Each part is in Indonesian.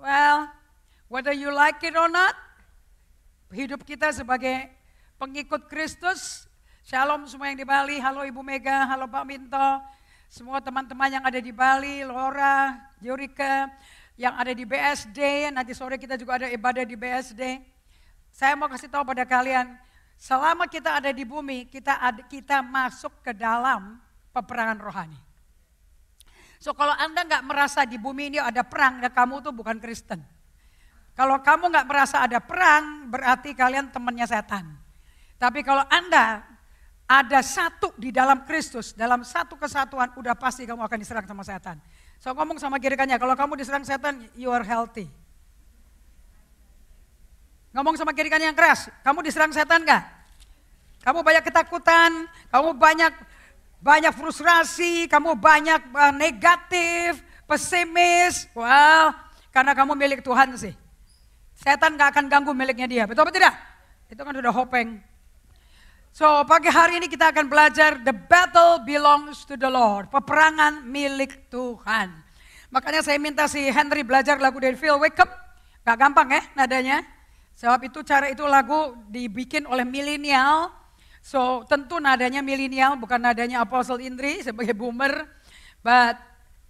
Well, whether you like it or not, hidup kita sebagai pengikut Kristus, shalom semua yang di Bali, halo Ibu Mega, halo Pak Minto, semua teman-teman yang ada di Bali, Laura, Yurika, yang ada di BSD, nanti sore kita juga ada ibadah di BSD. Saya mau kasih tahu pada kalian, selama kita ada di bumi, kita ada, kita masuk ke dalam peperangan rohani. So kalau Anda nggak merasa di bumi ini ada perang, ya kamu tuh bukan Kristen. Kalau kamu nggak merasa ada perang, berarti kalian temannya setan. Tapi kalau Anda ada satu di dalam Kristus, dalam satu kesatuan, udah pasti kamu akan diserang sama setan. So ngomong sama kirikannya, kalau kamu diserang setan, you are healthy. Ngomong sama kirikannya yang keras, kamu diserang setan nggak? Kamu banyak ketakutan, kamu banyak banyak frustrasi, kamu banyak eh, negatif, pesimis. Well, karena kamu milik Tuhan sih. Setan gak akan ganggu miliknya dia, betul apa tidak? Itu kan sudah hopeng. So, pagi hari ini kita akan belajar the battle belongs to the Lord. Peperangan milik Tuhan. Makanya saya minta si Henry belajar lagu dari Phil Wickham. Gak gampang ya nadanya. Sebab itu cara itu lagu dibikin oleh milenial So tentu nadanya milenial bukan nadanya Apostle Indri sebagai boomer. But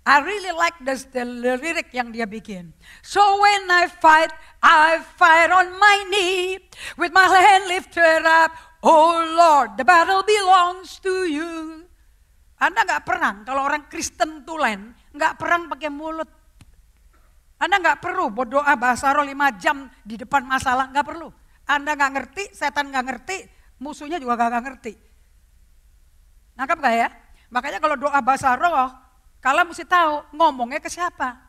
I really like this, the lyric yang dia bikin. So when I fight, I fight on my knee with my hand lifted up. Oh Lord, the battle belongs to you. Anda nggak perang kalau orang Kristen tulen nggak perang pakai mulut. Anda nggak perlu berdoa bahasa roh lima jam di depan masalah nggak perlu. Anda nggak ngerti, setan nggak ngerti, musuhnya juga gak, gak ngerti. Nangkap gak ya? Makanya kalau doa bahasa roh, kalian mesti tahu ngomongnya ke siapa.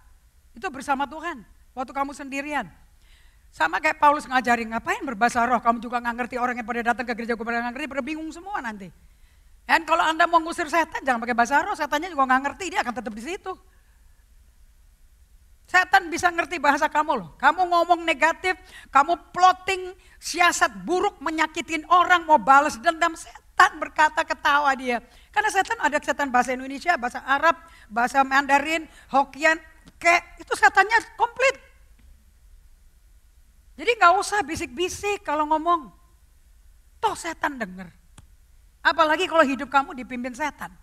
Itu bersama Tuhan, waktu kamu sendirian. Sama kayak Paulus ngajarin, ngapain berbahasa roh, kamu juga gak ngerti orang yang pada datang ke gereja gue pada gak ngerti, pada bingung semua nanti. Dan kalau Anda mau ngusir setan, jangan pakai bahasa roh, setannya juga gak ngerti, dia akan tetap di situ. Setan bisa ngerti bahasa kamu loh. Kamu ngomong negatif, kamu plotting siasat buruk menyakitin orang mau balas dendam. Setan berkata ketawa dia. Karena setan ada setan bahasa Indonesia, bahasa Arab, bahasa Mandarin, Hokian, kayak itu setannya komplit. Jadi nggak usah bisik-bisik kalau ngomong. Toh setan denger. Apalagi kalau hidup kamu dipimpin setan.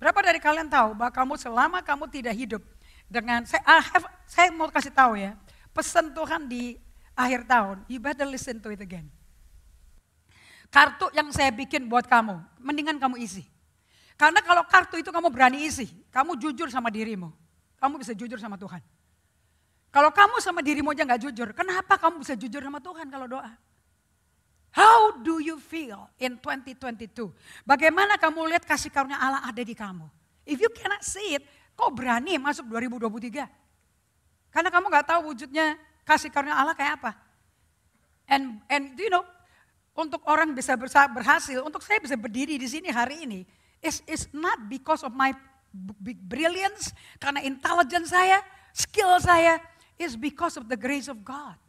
Berapa dari kalian tahu bahwa kamu selama kamu tidak hidup dengan saya I have, saya mau kasih tahu ya pesan Tuhan di akhir tahun you better listen to it again kartu yang saya bikin buat kamu mendingan kamu isi karena kalau kartu itu kamu berani isi kamu jujur sama dirimu kamu bisa jujur sama Tuhan kalau kamu sama dirimu aja nggak jujur kenapa kamu bisa jujur sama Tuhan kalau doa How do you feel in 2022? Bagaimana kamu lihat kasih karunia Allah ada di kamu? If you cannot see it, Kok berani masuk 2023? Karena kamu nggak tahu wujudnya kasih karunia Allah kayak apa. And and you know, untuk orang bisa berhasil, untuk saya bisa berdiri di sini hari ini, is is not because of my brilliance, karena intelligence saya, skill saya, is because of the grace of God.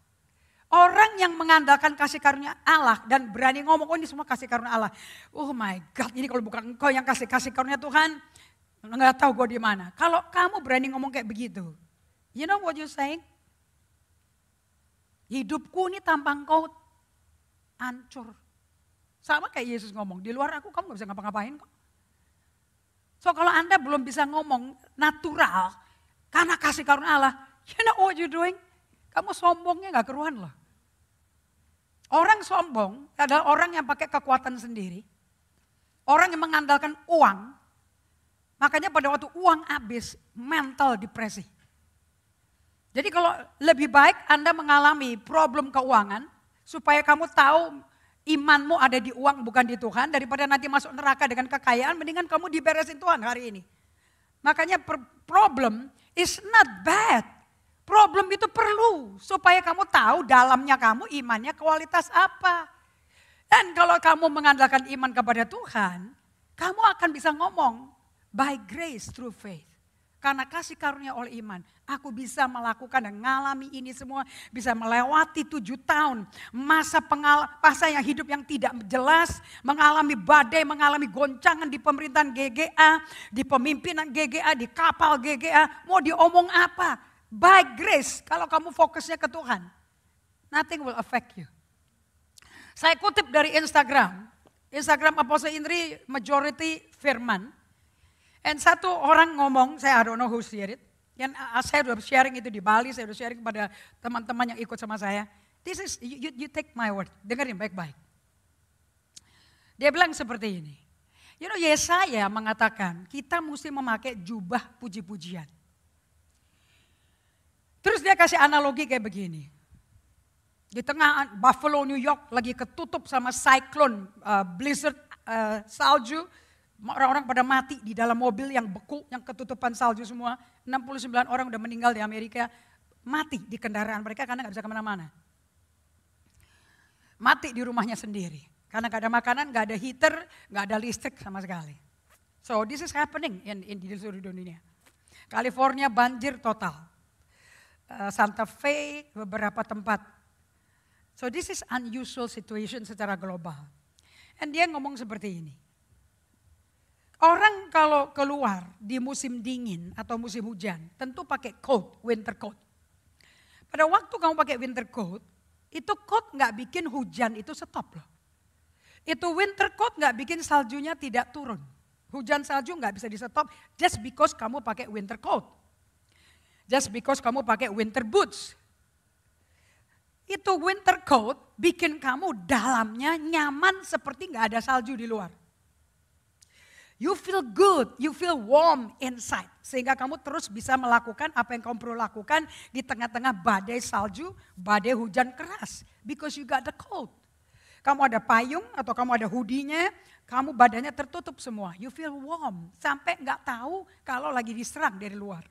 Orang yang mengandalkan kasih karunia Allah dan berani ngomong, oh ini semua kasih karunia Allah. Oh my God, ini kalau bukan engkau yang kasih kasih karunia Tuhan, nggak tahu gue di mana. Kalau kamu berani ngomong kayak begitu, you know what you saying? Hidupku ini tanpa kau hancur. Sama kayak Yesus ngomong, di luar aku kamu gak bisa ngapa-ngapain kok. So kalau Anda belum bisa ngomong natural, karena kasih karunia Allah, you know what you doing? Kamu sombongnya gak keruan loh. Orang sombong adalah orang yang pakai kekuatan sendiri. Orang yang mengandalkan uang, Makanya pada waktu uang habis, mental depresi. Jadi kalau lebih baik Anda mengalami problem keuangan supaya kamu tahu imanmu ada di uang bukan di Tuhan daripada nanti masuk neraka dengan kekayaan mendingan kamu diberesin Tuhan hari ini. Makanya problem is not bad. Problem itu perlu supaya kamu tahu dalamnya kamu imannya kualitas apa. Dan kalau kamu mengandalkan iman kepada Tuhan, kamu akan bisa ngomong, by grace through faith. Karena kasih karunia oleh iman, aku bisa melakukan dan mengalami ini semua, bisa melewati tujuh tahun masa pengal masa yang hidup yang tidak jelas, mengalami badai, mengalami goncangan di pemerintahan GGA, di pemimpinan GGA, di kapal GGA, mau diomong apa? By grace, kalau kamu fokusnya ke Tuhan, nothing will affect you. Saya kutip dari Instagram, Instagram Apostle Indri majority firman, And satu orang ngomong, saya I don't know who shared it. Yang uh, uh, saya sudah sharing itu di Bali, saya sudah sharing kepada teman-teman yang ikut sama saya. This is, you, you take my word, dengerin baik-baik. Dia bilang seperti ini. You know Yesaya mengatakan kita mesti memakai jubah puji-pujian. Terus dia kasih analogi kayak begini. Di tengah uh, Buffalo New York lagi ketutup sama cyclone, uh, blizzard, uh, salju, Orang-orang pada mati di dalam mobil yang beku, yang ketutupan salju semua. 69 orang udah meninggal di Amerika, mati di kendaraan mereka karena nggak bisa kemana-mana. Mati di rumahnya sendiri. Karena nggak ada makanan, nggak ada heater, nggak ada listrik sama sekali. So this is happening in, in di seluruh dunia. California banjir total. Uh, Santa Fe beberapa tempat. So this is unusual situation secara global. And dia ngomong seperti ini. Orang kalau keluar di musim dingin atau musim hujan, tentu pakai coat, winter coat. Pada waktu kamu pakai winter coat, itu coat nggak bikin hujan itu stop loh. Itu winter coat nggak bikin saljunya tidak turun. Hujan salju nggak bisa di stop just because kamu pakai winter coat. Just because kamu pakai winter boots. Itu winter coat bikin kamu dalamnya nyaman seperti nggak ada salju di luar. You feel good, you feel warm inside. Sehingga kamu terus bisa melakukan apa yang kamu perlu lakukan di tengah-tengah badai salju, badai hujan keras. Because you got the cold. Kamu ada payung atau kamu ada hoodie-nya, kamu badannya tertutup semua. You feel warm, sampai nggak tahu kalau lagi diserang dari luar.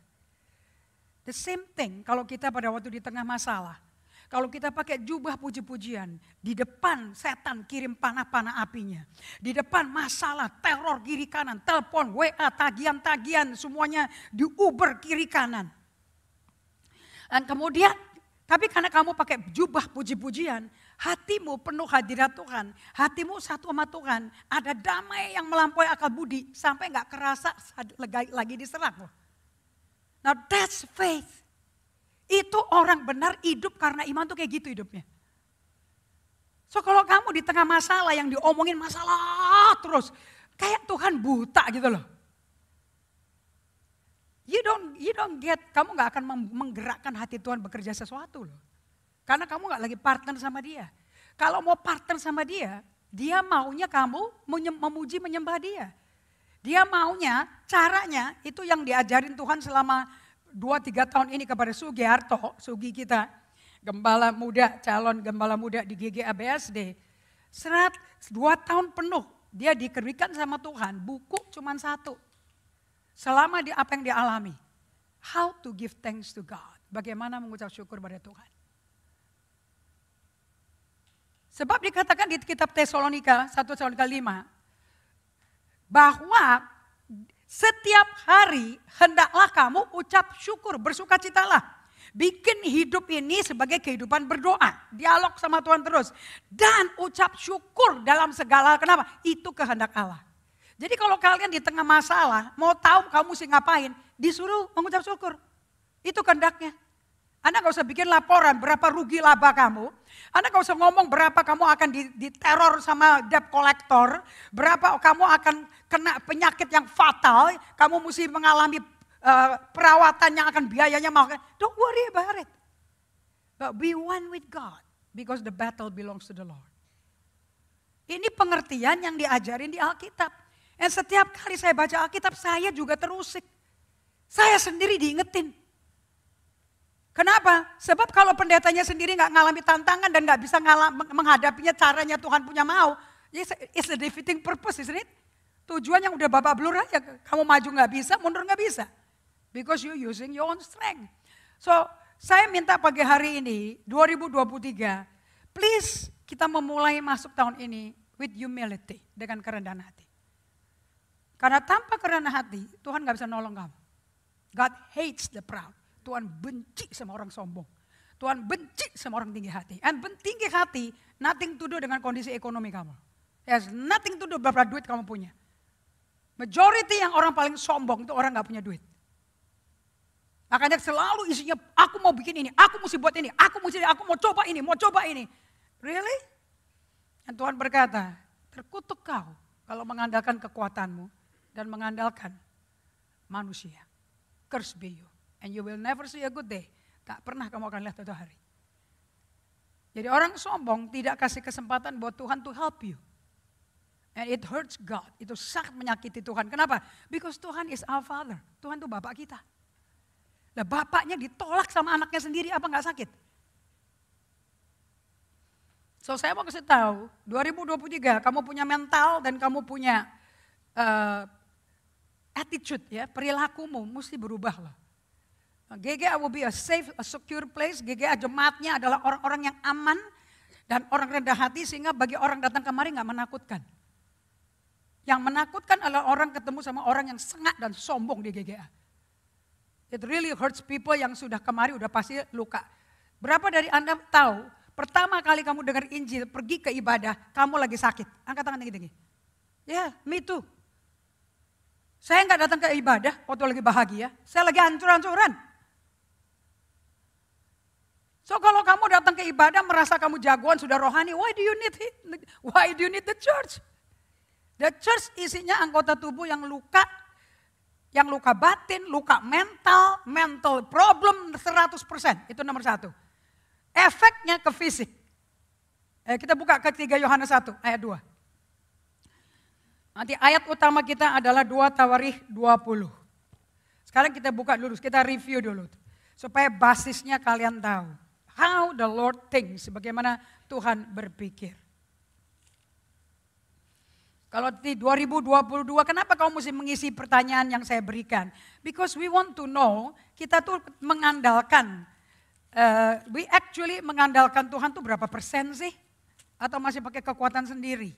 The same thing kalau kita pada waktu di tengah masalah. Kalau kita pakai jubah puji-pujian, di depan setan kirim panah-panah apinya. Di depan masalah, teror kiri kanan, telepon, WA, tagihan-tagihan, semuanya di Uber kiri kanan. Dan kemudian, tapi karena kamu pakai jubah puji-pujian, hatimu penuh hadirat Tuhan, hatimu satu sama Tuhan, ada damai yang melampaui akal budi, sampai nggak kerasa lagi diserang Nah, Now that's faith. Itu orang benar hidup karena iman tuh kayak gitu hidupnya. So kalau kamu di tengah masalah yang diomongin masalah terus. Kayak Tuhan buta gitu loh. You don't, you don't get, kamu gak akan menggerakkan hati Tuhan bekerja sesuatu loh. Karena kamu gak lagi partner sama dia. Kalau mau partner sama dia, dia maunya kamu memuji menyembah dia. Dia maunya, caranya itu yang diajarin Tuhan selama Dua tiga tahun ini kepada Sugi Harto, Sugi kita, gembala muda, calon gembala muda di GGABSD. Serat dua tahun penuh dia dikerikan sama Tuhan, buku cuma satu. Selama di apa yang dia alami. How to give thanks to God. Bagaimana mengucap syukur pada Tuhan. Sebab dikatakan di kitab Tesalonika 1 Tesalonika 5 bahwa setiap hari hendaklah kamu ucap syukur, bersuka bersukacitalah. Bikin hidup ini sebagai kehidupan berdoa, dialog sama Tuhan terus. Dan ucap syukur dalam segala kenapa? Itu kehendak Allah. Jadi kalau kalian di tengah masalah, mau tahu kamu sih ngapain, disuruh mengucap syukur. Itu kehendaknya. Anda gak usah bikin laporan berapa rugi laba kamu. Anda gak usah ngomong berapa kamu akan diteror sama debt collector. Berapa kamu akan kena penyakit yang fatal, kamu mesti mengalami uh, perawatan yang akan biayanya mahal. Don't worry about it. But be one with God because the battle belongs to the Lord. Ini pengertian yang diajarin di Alkitab. Dan setiap kali saya baca Alkitab, saya juga terusik. Saya sendiri diingetin. Kenapa? Sebab kalau pendetanya sendiri nggak ngalami tantangan dan nggak bisa menghadapinya caranya Tuhan punya mau, it's a defeating purpose, isn't it? Tujuan yang udah Bapak blur aja, kamu maju nggak bisa, mundur nggak bisa. Because you using your own strength. So, saya minta pagi hari ini, 2023, please kita memulai masuk tahun ini with humility, dengan kerendahan hati. Karena tanpa kerendahan hati, Tuhan nggak bisa nolong kamu. God hates the proud. Tuhan benci sama orang sombong. Tuhan benci sama orang tinggi hati. And tinggi hati, nothing to do dengan kondisi ekonomi kamu. Yes, nothing to do berapa duit kamu punya. Majority yang orang paling sombong itu orang nggak punya duit. Makanya selalu isinya, aku mau bikin ini, aku mesti buat ini, aku mesti, aku mau coba ini, mau coba ini. Really? Dan Tuhan berkata, terkutuk kau kalau mengandalkan kekuatanmu dan mengandalkan manusia. Curse be you. And you will never see a good day. Tak pernah kamu akan lihat satu hari. Jadi orang sombong tidak kasih kesempatan buat Tuhan to help you. And it hurts God. Itu sangat menyakiti Tuhan. Kenapa? Because Tuhan is our Father. Tuhan itu Bapak kita. Nah bapaknya ditolak sama anaknya sendiri apa nggak sakit? So saya mau kasih tahu, 2023 kamu punya mental dan kamu punya uh, attitude ya, perilakumu mesti berubah loh. GGA will be a safe, a secure place. GGA jemaatnya adalah orang-orang yang aman dan orang rendah hati sehingga bagi orang datang kemari nggak menakutkan. Yang menakutkan adalah orang ketemu sama orang yang sengat dan sombong di GGA. It really hurts people yang sudah kemari udah pasti luka. Berapa dari Anda tahu pertama kali kamu dengar Injil pergi ke ibadah kamu lagi sakit? Angkat tangan tinggi-tinggi. Ya, yeah, me too. Saya nggak datang ke ibadah waktu lagi bahagia. Saya lagi hancur-hancuran. So kalau kamu datang ke ibadah merasa kamu jagoan sudah rohani, why do you need why do you need the church? The church isinya anggota tubuh yang luka, yang luka batin, luka mental, mental problem 100%. Itu nomor satu. Efeknya ke fisik. Eh, kita buka ke 3 Yohanes 1 ayat 2. Nanti ayat utama kita adalah 2 Tawarikh 20. Sekarang kita buka dulu, kita review dulu. Supaya basisnya kalian tahu. How the Lord thinks, bagaimana Tuhan berpikir. Kalau di 2022 kenapa kamu mesti mengisi pertanyaan yang saya berikan? Because we want to know, kita tuh mengandalkan uh, we actually mengandalkan Tuhan tuh berapa persen sih? Atau masih pakai kekuatan sendiri?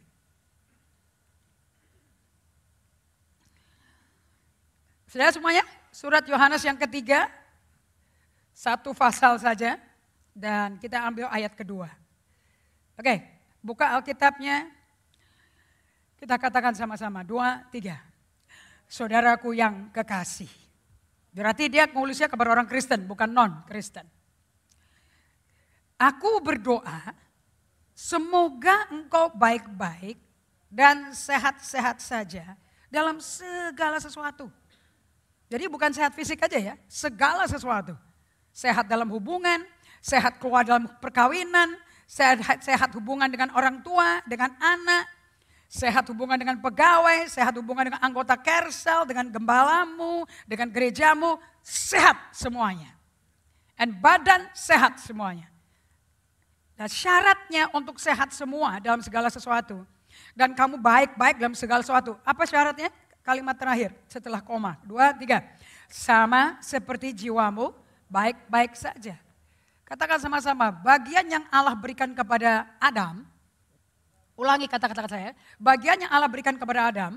Sudah semuanya? Surat Yohanes yang ketiga, satu pasal saja, dan kita ambil ayat kedua. Oke, buka Alkitabnya, kita katakan sama-sama, dua, tiga. Saudaraku yang kekasih. Berarti dia ngulisnya kepada orang Kristen, bukan non-Kristen. Aku berdoa, semoga engkau baik-baik dan sehat-sehat saja dalam segala sesuatu. Jadi bukan sehat fisik aja ya, segala sesuatu. Sehat dalam hubungan, sehat keluar dalam perkawinan, sehat, sehat hubungan dengan orang tua, dengan anak, Sehat hubungan dengan pegawai, sehat hubungan dengan anggota Kersel, dengan gembalamu, dengan gerejamu, sehat semuanya. Dan badan sehat semuanya. Dan syaratnya untuk sehat semua dalam segala sesuatu. Dan kamu baik-baik dalam segala sesuatu. Apa syaratnya? Kalimat terakhir setelah koma. Dua, tiga. Sama seperti jiwamu baik-baik saja. Katakan sama-sama, bagian yang Allah berikan kepada Adam Ulangi kata-kata saya. Bagian yang Allah berikan kepada Adam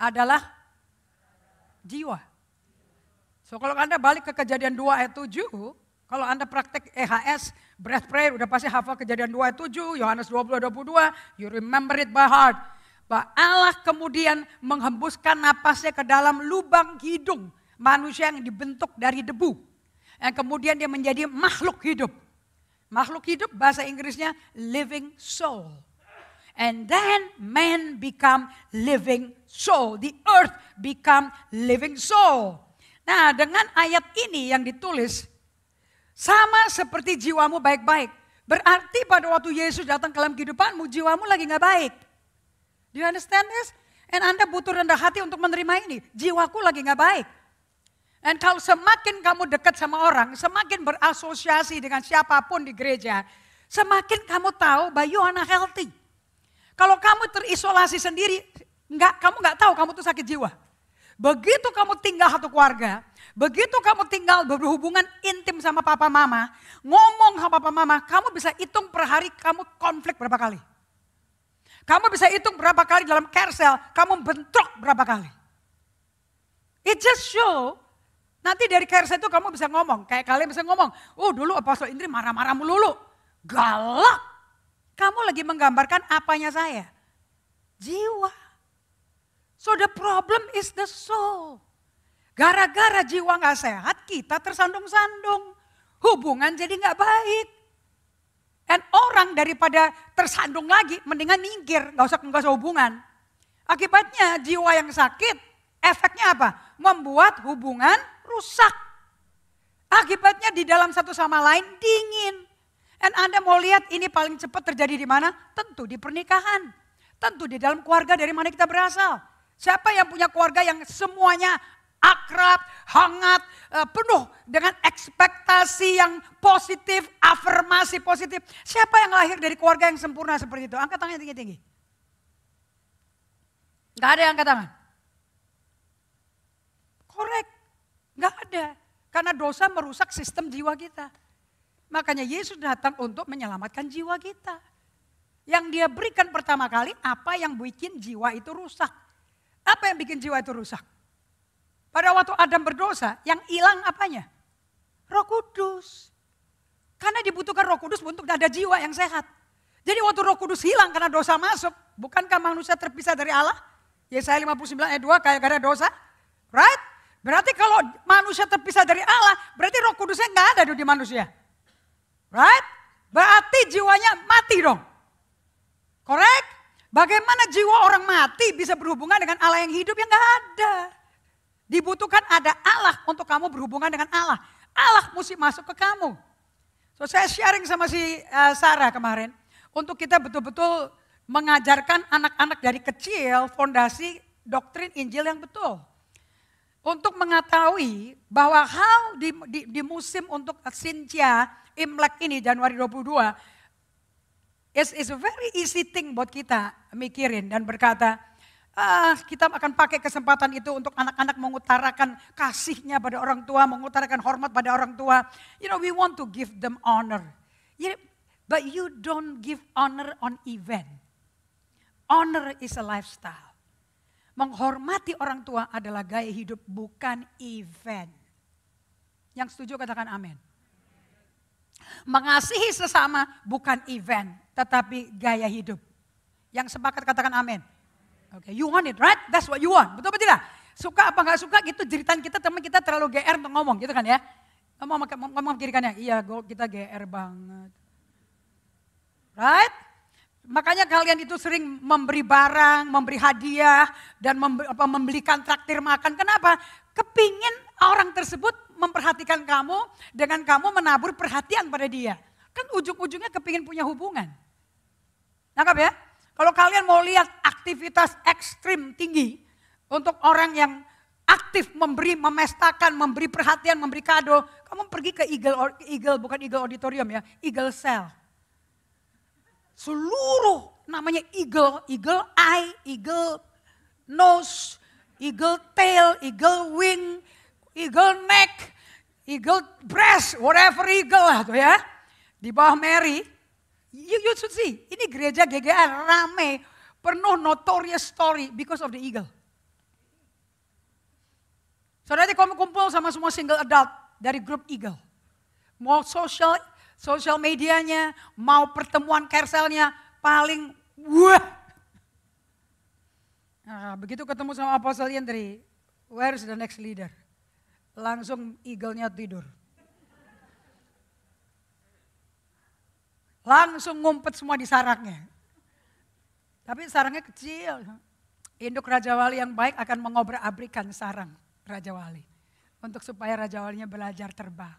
adalah jiwa. So kalau Anda balik ke kejadian 2 ayat 7, kalau Anda praktek EHS, breath prayer, udah pasti hafal kejadian 2 ayat 7, Yohanes 20, 22, you remember it by heart. Bahwa Allah kemudian menghembuskan napasnya ke dalam lubang hidung manusia yang dibentuk dari debu. Yang kemudian dia menjadi makhluk hidup. Makhluk hidup bahasa Inggrisnya living soul. And then man become living soul. The earth become living soul. Nah dengan ayat ini yang ditulis sama seperti jiwamu baik-baik. Berarti pada waktu Yesus datang ke dalam kehidupanmu jiwamu lagi nggak baik. Do you understand this? And Anda butuh rendah hati untuk menerima ini. Jiwaku lagi nggak baik. Dan kalau semakin kamu dekat sama orang, semakin berasosiasi dengan siapapun di gereja, semakin kamu tahu bahwa anak are healthy. Kalau kamu terisolasi sendiri, enggak, kamu enggak tahu kamu tuh sakit jiwa. Begitu kamu tinggal satu keluarga, begitu kamu tinggal berhubungan intim sama papa mama, ngomong sama papa mama, kamu bisa hitung per hari kamu konflik berapa kali. Kamu bisa hitung berapa kali dalam kersel, kamu bentrok berapa kali. It just show Nanti dari KRS itu kamu bisa ngomong, kayak kalian bisa ngomong, oh dulu Apostol Indri marah-marah melulu, galak. Kamu lagi menggambarkan apanya saya? Jiwa. So the problem is the soul. Gara-gara jiwa nggak sehat, kita tersandung-sandung. Hubungan jadi nggak baik. Dan orang daripada tersandung lagi, mendingan minggir, nggak usah nggak usah hubungan. Akibatnya jiwa yang sakit, efeknya apa? membuat hubungan rusak. Akibatnya di dalam satu sama lain dingin. Dan Anda mau lihat ini paling cepat terjadi di mana? Tentu di pernikahan. Tentu di dalam keluarga dari mana kita berasal. Siapa yang punya keluarga yang semuanya akrab, hangat, eh, penuh dengan ekspektasi yang positif, afirmasi positif. Siapa yang lahir dari keluarga yang sempurna seperti itu? Angkat tangannya tinggi-tinggi. Gak ada yang angkat tangan correct. Nggak ada. Karena dosa merusak sistem jiwa kita. Makanya Yesus datang untuk menyelamatkan jiwa kita. Yang dia berikan pertama kali apa yang bikin jiwa itu rusak. Apa yang bikin jiwa itu rusak? Pada waktu Adam berdosa, yang hilang apanya? Roh Kudus. Karena dibutuhkan Roh Kudus untuk ada jiwa yang sehat. Jadi waktu Roh Kudus hilang karena dosa masuk, bukankah manusia terpisah dari Allah? Yesaya 59 ayat 2 kayak gara dosa, right? Berarti kalau manusia terpisah dari Allah, berarti roh kudusnya nggak ada di manusia. Right? Berarti jiwanya mati dong. Korek? Bagaimana jiwa orang mati bisa berhubungan dengan Allah yang hidup yang nggak ada. Dibutuhkan ada Allah untuk kamu berhubungan dengan Allah. Allah mesti masuk ke kamu. So saya sharing sama si eh, Sarah kemarin. Untuk kita betul-betul mengajarkan anak-anak dari kecil fondasi doktrin Injil yang betul untuk mengetahui bahwa hal di, di, di musim untuk Sintia Imlek ini Januari 22 is is a very easy thing buat kita mikirin dan berkata ah, kita akan pakai kesempatan itu untuk anak-anak mengutarakan kasihnya pada orang tua, mengutarakan hormat pada orang tua. You know, we want to give them honor. But you don't give honor on event. Honor is a lifestyle. Menghormati orang tua adalah gaya hidup bukan event. Yang setuju katakan amin. Mengasihi sesama bukan event, tetapi gaya hidup. Yang sepakat katakan amin. okay, you want it, right? That's what you want. Betul betul tidak? Suka apa enggak suka gitu jeritan kita teman kita terlalu GR untuk ngomong gitu kan ya. Ngomong ngomong kiri kanan, iya kita GR banget. Right? Makanya kalian itu sering memberi barang, memberi hadiah, dan memberi, apa, membelikan traktir makan. Kenapa? Kepingin orang tersebut memperhatikan kamu dengan kamu menabur perhatian pada dia. Kan ujung-ujungnya kepingin punya hubungan. Nangkap ya? Kalau kalian mau lihat aktivitas ekstrim tinggi untuk orang yang aktif memberi, memestakan, memberi perhatian, memberi kado, kamu pergi ke Eagle, Eagle bukan Eagle Auditorium ya, Eagle Cell. Seluruh namanya eagle, eagle eye, eagle nose, eagle tail, eagle wing, eagle neck, eagle breast, whatever eagle lah tuh ya. Di bawah Mary, you, you should see, ini gereja GGA rame, penuh notorious story because of the eagle. Saudara kamu kumpul sama semua single adult dari grup Eagle. Mau social sosial medianya, mau pertemuan kerselnya, paling wah. Nah, begitu ketemu sama Apostle Yandri, is the next leader? Langsung eagle-nya tidur. Langsung ngumpet semua di sarangnya. Tapi sarangnya kecil. Induk Raja Wali yang baik akan mengobrak-abrikan sarang Raja Wali. Untuk supaya Raja Walinya belajar terbang.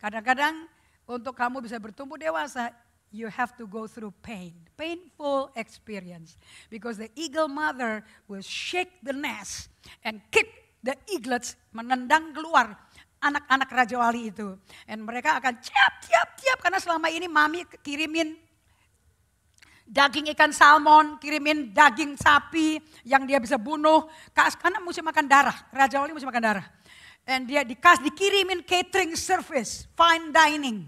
Kadang-kadang untuk kamu bisa bertumbuh dewasa, you have to go through pain, painful experience. Because the eagle mother will shake the nest and kick the eaglets, menendang keluar anak-anak Raja Wali itu. Dan mereka akan tiap, tiap, tiap. Karena selama ini mami kirimin daging ikan salmon, kirimin daging sapi yang dia bisa bunuh. Karena musim makan darah, Raja Wali musim makan darah. And dia dikas dikirimin catering service, fine dining.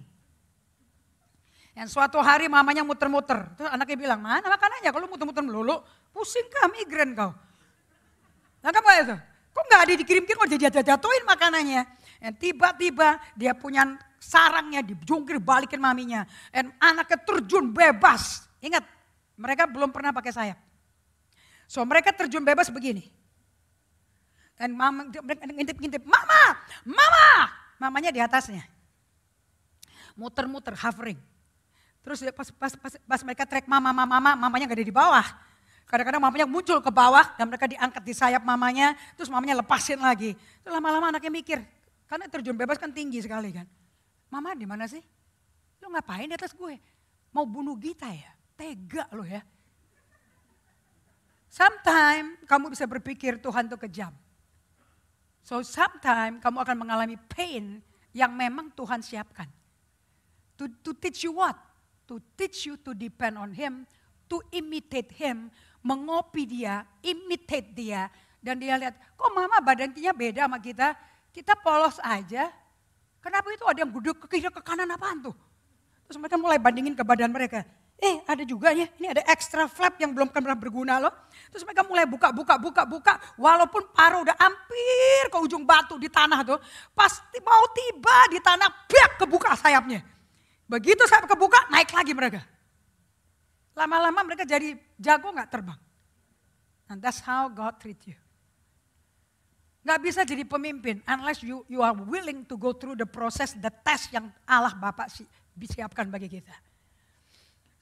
Dan suatu hari mamanya muter-muter. Terus anaknya bilang, mana makanannya kalau muter-muter melulu, pusing kah migren kau. Nah kamu apa itu? Kok gak ada dikirim-kirim, kok jadi jatuhin makanannya. Dan tiba-tiba dia punya sarangnya dijungkir balikin maminya. Dan anaknya terjun bebas. Ingat, mereka belum pernah pakai sayap. So mereka terjun bebas begini. Dan mama ngintip-ngintip, mama, mama. Mamanya di atasnya. Muter-muter, hovering. Terus pas, pas, pas, pas mereka track mama, mama, mama, mamanya gak ada di bawah. Kadang-kadang mamanya muncul ke bawah dan mereka diangkat di sayap mamanya. Terus mamanya lepasin lagi. Lama-lama anaknya mikir, karena terjun bebas kan tinggi sekali kan. Mama di mana sih? Lu ngapain di atas gue? Mau bunuh kita ya? Tega lo ya. Sometimes kamu bisa berpikir Tuhan tuh kejam. So sometimes kamu akan mengalami pain yang memang Tuhan siapkan. To, to teach you what? To teach you to depend on Him, to imitate Him, mengopi dia, imitate dia. Dan dia lihat, kok mama badannya beda sama kita? Kita polos aja. Kenapa itu ada yang guduk ke kiri ke kanan apaan tuh? Terus mereka mulai bandingin ke badan mereka. Eh ada juga ya, ini ada extra flap yang belum pernah berguna loh. Terus mereka mulai buka, buka, buka, buka. Walaupun paruh udah hampir ke ujung batu di tanah tuh. Pasti mau tiba di tanah, biak kebuka sayapnya. Begitu sayap kebuka, naik lagi mereka. Lama-lama mereka jadi jago gak terbang. And that's how God treat you. Gak bisa jadi pemimpin unless you you are willing to go through the process, the test yang Allah Bapak siapkan bagi kita.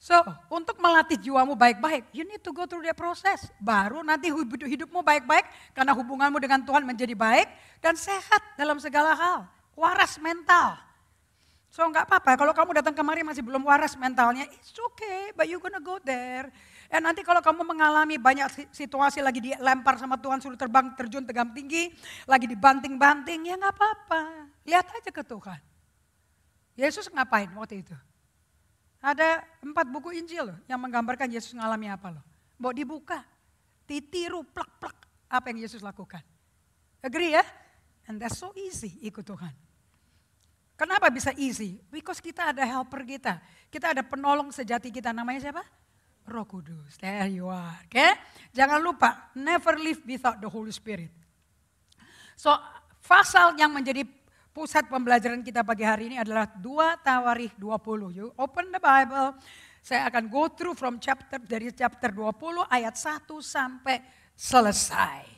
So, untuk melatih jiwamu baik-baik, you need to go through the process. Baru nanti hidupmu baik-baik karena hubunganmu dengan Tuhan menjadi baik dan sehat dalam segala hal. Waras mental. So, enggak apa-apa kalau kamu datang kemari masih belum waras mentalnya, it's okay, but you gonna go there. Dan nanti kalau kamu mengalami banyak situasi lagi dilempar sama Tuhan suruh terbang terjun tegang tinggi, lagi dibanting-banting, ya enggak apa-apa. Lihat aja ke Tuhan. Yesus ngapain waktu itu? Ada empat buku Injil loh yang menggambarkan Yesus mengalami apa loh. Mau dibuka, ditiru, plak-plak apa yang Yesus lakukan. Agree ya? And that's so easy ikut Tuhan. Kenapa bisa easy? Because kita ada helper kita. Kita ada penolong sejati kita. Namanya siapa? Roh Kudus. There you are. Okay? Jangan lupa, never live without the Holy Spirit. So, pasal yang menjadi pusat pembelajaran kita pagi hari ini adalah 2 Tawarikh 20. You open the Bible, saya akan go through from chapter dari chapter 20 ayat 1 sampai selesai.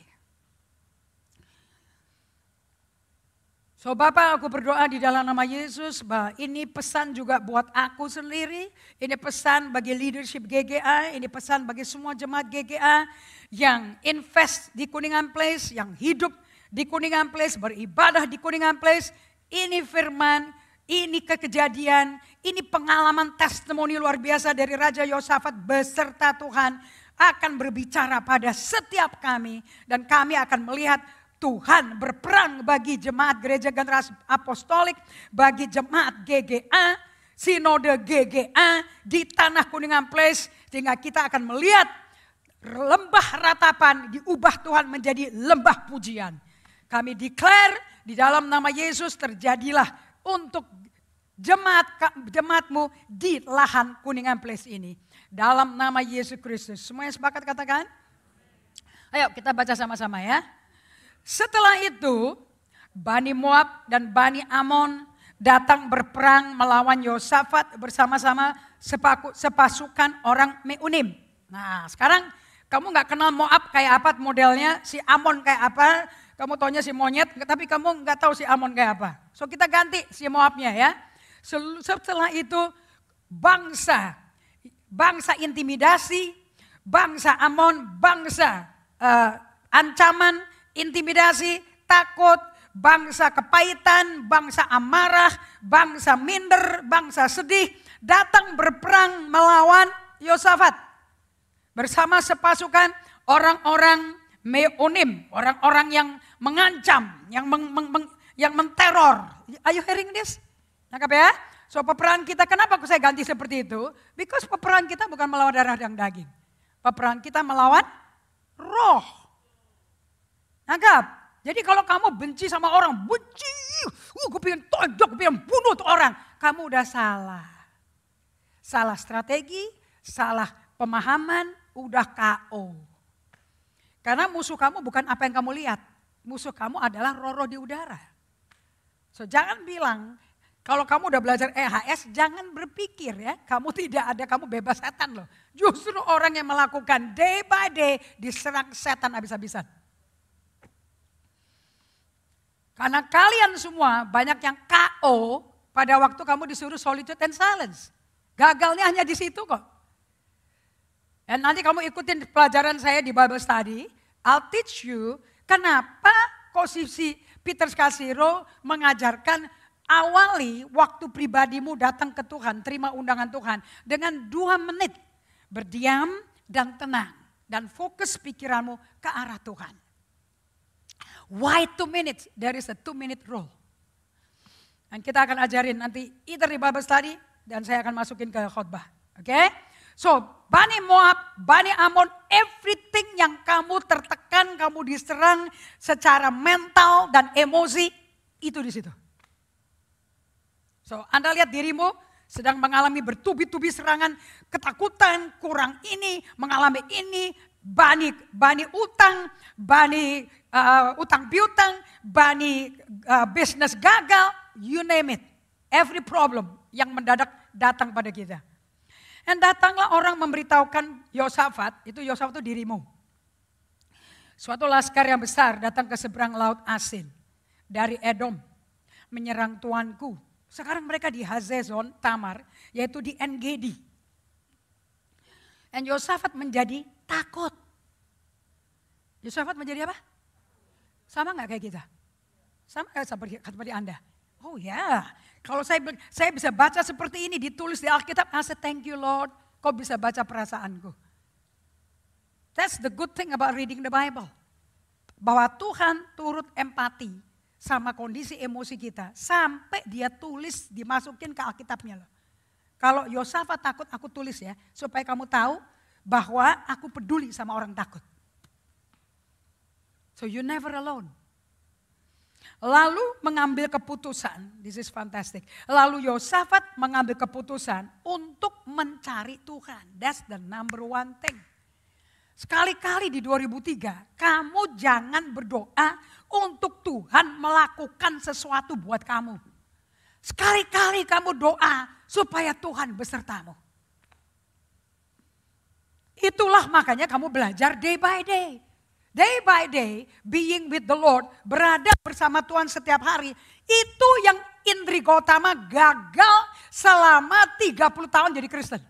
So Bapak aku berdoa di dalam nama Yesus bahwa ini pesan juga buat aku sendiri. Ini pesan bagi leadership GGA, ini pesan bagi semua jemaat GGA yang invest di Kuningan Place, yang hidup di Kuningan Place, beribadah di Kuningan Place. Ini firman, ini kekejadian, ini pengalaman testimoni luar biasa dari Raja Yosafat beserta Tuhan akan berbicara pada setiap kami dan kami akan melihat Tuhan berperang bagi jemaat gereja generasi apostolik, bagi jemaat GGA, sinode GGA di tanah Kuningan Place sehingga kita akan melihat lembah ratapan diubah Tuhan menjadi lembah pujian. Kami declare di dalam nama Yesus terjadilah untuk jemaat jemaatmu di lahan Kuningan Place ini. Dalam nama Yesus Kristus. Semuanya sepakat katakan? Ayo kita baca sama-sama ya. Setelah itu Bani Moab dan Bani Amon datang berperang melawan Yosafat bersama-sama sepasukan orang Meunim. Nah sekarang kamu nggak kenal Moab kayak apa modelnya, si Amon kayak apa, kamu tanya si monyet, tapi kamu nggak tahu si Amon kayak apa. So kita ganti si Moabnya ya. Setelah itu bangsa, bangsa intimidasi, bangsa Amon, bangsa uh, ancaman, intimidasi, takut, bangsa kepahitan, bangsa amarah, bangsa minder, bangsa sedih, datang berperang melawan Yosafat. Bersama sepasukan orang-orang Meunim, orang-orang yang mengancam, yang meng, meng, meng, yang menteror. Are you hearing this? Nangkap ya? So peperangan kita, kenapa saya ganti seperti itu? Because peperangan kita bukan melawan darah dan daging. Peperangan kita melawan roh. Nangkap? Jadi kalau kamu benci sama orang, benci, uh, gue pengen tonjok, gue pengen bunuh tuh orang. Kamu udah salah. Salah strategi, salah pemahaman, udah KO. Karena musuh kamu bukan apa yang kamu lihat musuh kamu adalah roro di udara. So jangan bilang kalau kamu udah belajar EHS jangan berpikir ya kamu tidak ada kamu bebas setan loh. Justru orang yang melakukan day by day diserang setan abis-abisan. Karena kalian semua banyak yang KO pada waktu kamu disuruh solitude and silence. Gagalnya hanya di situ kok. Dan nanti kamu ikutin pelajaran saya di Bible study. I'll teach you Kenapa posisi Peter Kasiro mengajarkan awali waktu pribadimu datang ke Tuhan, terima undangan Tuhan dengan dua menit berdiam dan tenang dan fokus pikiranmu ke arah Tuhan. Why two minutes? There is a two minute rule. Dan kita akan ajarin nanti either di Bible study dan saya akan masukin ke khotbah. Oke? Okay? So, Bani Moab, Bani Amon, everything yang kamu tertekan, kamu diserang secara mental dan emosi, itu di situ. So, Anda lihat dirimu sedang mengalami bertubi-tubi serangan, ketakutan, kurang ini, mengalami ini, bani bani utang, bani uh, utang piutang, bani uh, bisnis gagal, you name it. Every problem yang mendadak datang pada kita. Dan datanglah orang memberitahukan Yosafat, itu Yosafat itu dirimu. Suatu laskar yang besar datang ke seberang laut asin dari Edom menyerang tuanku. Sekarang mereka di Hazezon, Tamar, yaitu di Engedi. Dan Yosafat menjadi takut. Yosafat menjadi apa? Sama nggak kayak kita? Sama kayak eh, seperti, seperti Anda? Oh ya, yeah. Kalau saya saya bisa baca seperti ini ditulis di Alkitab, I say thank you Lord, kau bisa baca perasaanku. That's the good thing about reading the Bible. Bahwa Tuhan turut empati sama kondisi emosi kita sampai dia tulis dimasukin ke Alkitabnya loh. Kalau Yosafat takut aku tulis ya, supaya kamu tahu bahwa aku peduli sama orang takut. So you never alone. Lalu mengambil keputusan, this is fantastic. Lalu Yosafat mengambil keputusan untuk mencari Tuhan. That's the number one thing. Sekali-kali di 2003, kamu jangan berdoa untuk Tuhan melakukan sesuatu buat kamu. Sekali-kali kamu doa supaya Tuhan besertamu. Itulah makanya kamu belajar day by day day by day, being with the Lord, berada bersama Tuhan setiap hari, itu yang Indri Gautama gagal selama 30 tahun jadi Kristen.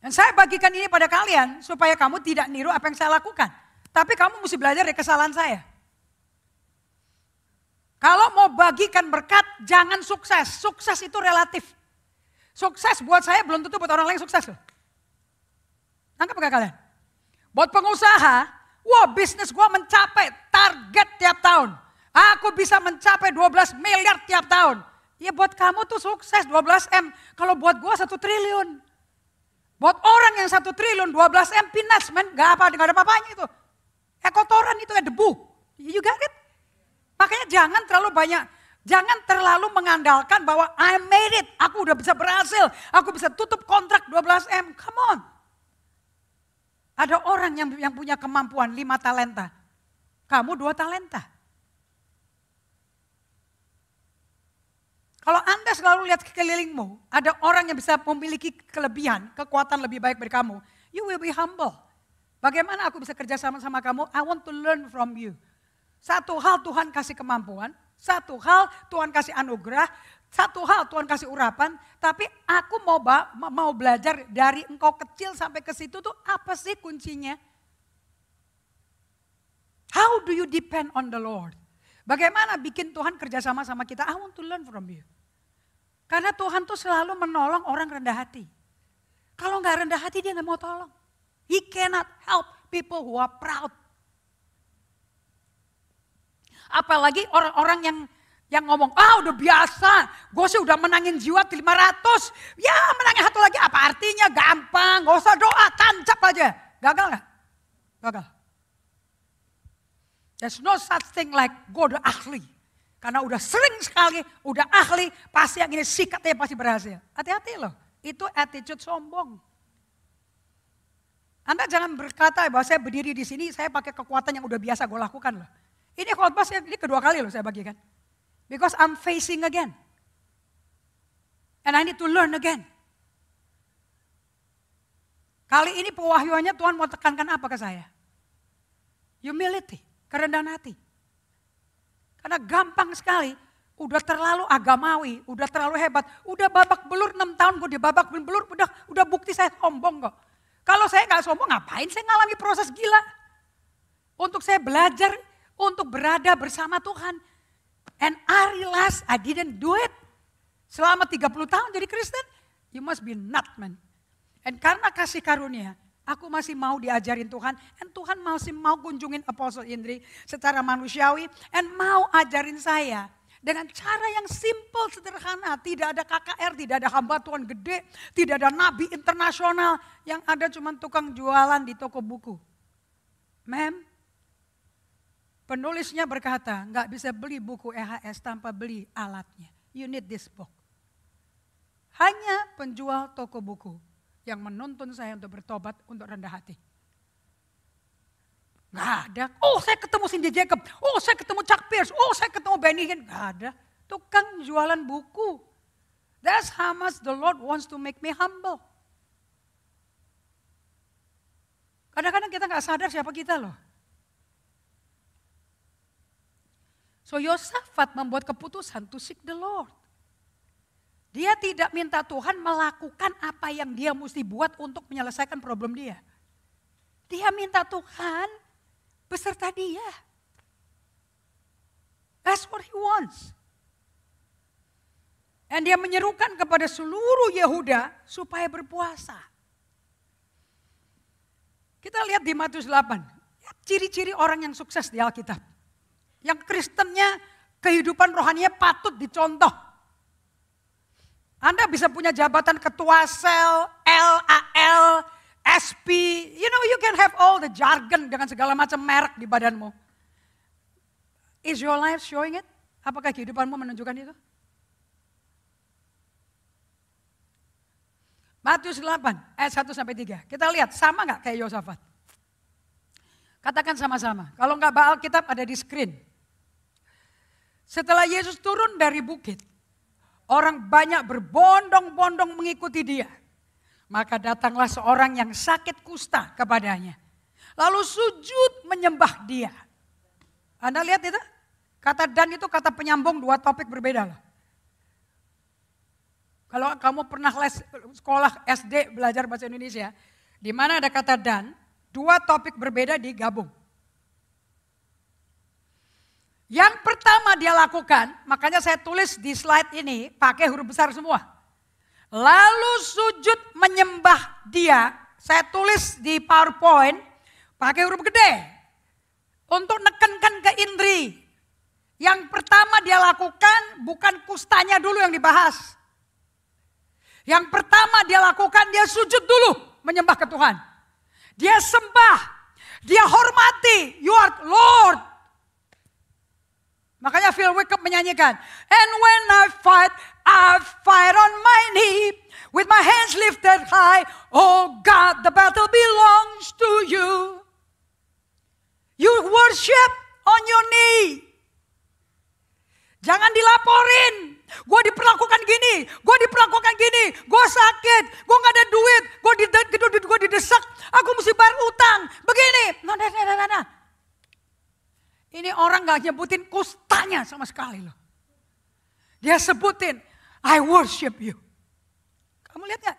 Dan saya bagikan ini pada kalian supaya kamu tidak niru apa yang saya lakukan. Tapi kamu mesti belajar dari kesalahan saya. Kalau mau bagikan berkat, jangan sukses. Sukses itu relatif. Sukses buat saya belum tentu buat orang lain sukses loh. Tangkap gak kalian? Buat pengusaha, wah bisnis gue mencapai target tiap tahun. Aku bisa mencapai 12 miliar tiap tahun. Ya buat kamu tuh sukses 12 M. Kalau buat gue 1 triliun. Buat orang yang 1 triliun 12 M pinas men. Gak apa, gak ada apa-apanya itu. Eh kotoran itu ya debu. You got it? Makanya jangan terlalu banyak Jangan terlalu mengandalkan bahwa I made it, aku udah bisa berhasil, aku bisa tutup kontrak 12M. Come on. Ada orang yang yang punya kemampuan lima talenta. Kamu dua talenta. Kalau Anda selalu lihat kekelilingmu, ada orang yang bisa memiliki kelebihan, kekuatan lebih baik dari kamu, you will be humble. Bagaimana aku bisa kerja sama sama kamu? I want to learn from you. Satu hal Tuhan kasih kemampuan, satu hal Tuhan kasih anugerah, satu hal Tuhan kasih urapan, tapi aku mau mau belajar dari engkau kecil sampai ke situ tuh apa sih kuncinya? How do you depend on the Lord? Bagaimana bikin Tuhan kerjasama sama kita? I want to learn from you. Karena Tuhan tuh selalu menolong orang rendah hati. Kalau nggak rendah hati dia nggak mau tolong. He cannot help people who are proud. Apalagi orang-orang yang yang ngomong, ah udah biasa, gue sih udah menangin jiwa 500, ya menangin satu lagi apa artinya, gampang, gak usah doa, tancap aja. Gagal gak? Gagal. There's no such thing like gue udah ahli. Karena udah sering sekali, udah ahli, pasti yang ini sikatnya pasti berhasil. Hati-hati loh, itu attitude sombong. Anda jangan berkata bahwa saya berdiri di sini, saya pakai kekuatan yang udah biasa gue lakukan loh. Ini khotbah ini kedua kali loh saya bagikan. Because I'm facing again. And I need to learn again. Kali ini pewahyuannya Tuhan mau tekankan apa ke saya? Humility, kerendahan hati. Karena gampang sekali, udah terlalu agamawi, udah terlalu hebat, udah babak belur 6 tahun gue di babak belur, udah udah bukti saya sombong kok. Kalau saya nggak sombong ngapain saya ngalami proses gila? Untuk saya belajar, untuk berada bersama Tuhan. And I realized I didn't do it. Selama 30 tahun jadi Kristen, you must be nutman. man. Dan karena kasih karunia, aku masih mau diajarin Tuhan. and Tuhan masih mau kunjungin Apostle Indri secara manusiawi. and mau ajarin saya. Dengan cara yang simple, sederhana. Tidak ada KKR, tidak ada hamba Tuhan gede. Tidak ada nabi internasional. Yang ada cuma tukang jualan di toko buku. Mem, Penulisnya berkata, nggak bisa beli buku EHS tanpa beli alatnya. You need this book. Hanya penjual toko buku yang menuntun saya untuk bertobat, untuk rendah hati. Gak ada. Oh saya ketemu Cindy Jacob. Oh saya ketemu Chuck Pierce. Oh saya ketemu Benny Hinn. Gak ada. Tukang jualan buku. That's how much the Lord wants to make me humble. Kadang-kadang kita nggak sadar siapa kita loh. So Yosafat membuat keputusan to seek the Lord. Dia tidak minta Tuhan melakukan apa yang dia mesti buat untuk menyelesaikan problem dia. Dia minta Tuhan beserta dia. That's what he wants. Dan dia menyerukan kepada seluruh Yehuda supaya berpuasa. Kita lihat di Matius 8, ciri-ciri orang yang sukses di Alkitab. Yang Kristennya kehidupan rohaninya patut dicontoh. Anda bisa punya jabatan ketua sel, LAL, SP, you know you can have all the jargon dengan segala macam merek di badanmu. Is your life showing it? Apakah kehidupanmu menunjukkan itu? Matius 8 ayat 1 sampai 3. Kita lihat sama nggak kayak Yosafat? Katakan sama-sama. Kalau nggak Baal kitab ada di screen. Setelah Yesus turun dari bukit, orang banyak berbondong-bondong mengikuti dia. Maka datanglah seorang yang sakit kusta kepadanya. Lalu sujud menyembah dia. Anda lihat itu? Kata dan itu kata penyambung dua topik berbeda loh. Kalau kamu pernah les sekolah SD belajar bahasa Indonesia, di mana ada kata dan, dua topik berbeda digabung. Yang pertama dia lakukan, makanya saya tulis di slide ini pakai huruf besar semua. Lalu sujud menyembah dia, saya tulis di PowerPoint pakai huruf gede. Untuk nekenkan ke Indri. Yang pertama dia lakukan bukan kustanya dulu yang dibahas. Yang pertama dia lakukan dia sujud dulu menyembah ke Tuhan. Dia sembah, dia hormati, you are Lord, Makanya Phil Up menyanyikan, And when I fight, I fight on my knee, with my hands lifted high. Oh God, the battle belongs to you. You worship on your knee. Jangan dilaporin. Gue diperlakukan gini, gue diperlakukan gini, gue sakit, gue gak ada duit, gue didesak, aku mesti bayar utang, begini. no, no, no, no, no. Ini orang gak nyebutin kustanya sama sekali loh. Dia sebutin, I worship you. Kamu lihat gak?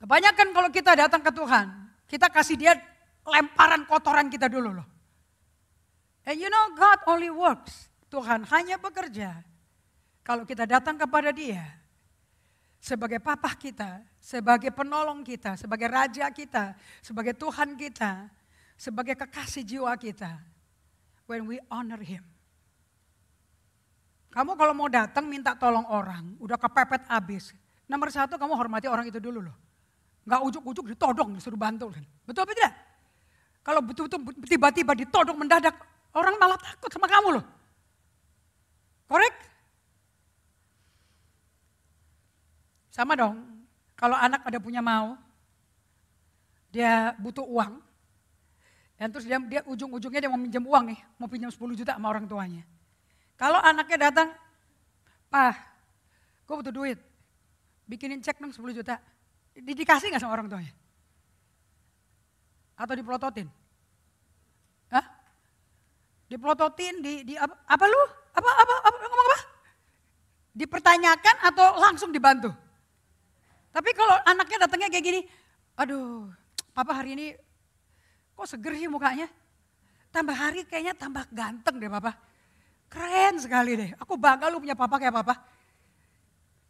Kebanyakan kalau kita datang ke Tuhan, kita kasih dia lemparan kotoran kita dulu loh. And you know God only works. Tuhan hanya bekerja kalau kita datang kepada dia sebagai papa kita sebagai penolong kita, sebagai raja kita, sebagai Tuhan kita, sebagai kekasih jiwa kita. When we honor him. Kamu kalau mau datang minta tolong orang, udah kepepet abis. Nomor satu kamu hormati orang itu dulu loh. Gak ujuk-ujuk ditodong disuruh bantu. Kan. Betul apa tidak? Kalau betul-betul tiba-tiba ditodong mendadak, orang malah takut sama kamu loh. Correct? Sama dong, kalau anak ada punya mau, dia butuh uang. Dan terus dia, dia ujung-ujungnya dia mau minjem uang nih, mau pinjam 10 juta sama orang tuanya. Kalau anaknya datang, Pak, gue butuh duit, bikinin cek dong 10 juta. Di, dikasih gak sama orang tuanya? Atau dipelototin? Hah? Dipelototin, di, di apa, apa lu? Apa, apa, apa, ngomong apa? Dipertanyakan atau langsung dibantu? Tapi kalau anaknya datangnya kayak gini, aduh papa hari ini kok seger sih mukanya. Tambah hari kayaknya tambah ganteng deh papa. Keren sekali deh, aku bangga lu punya papa kayak papa.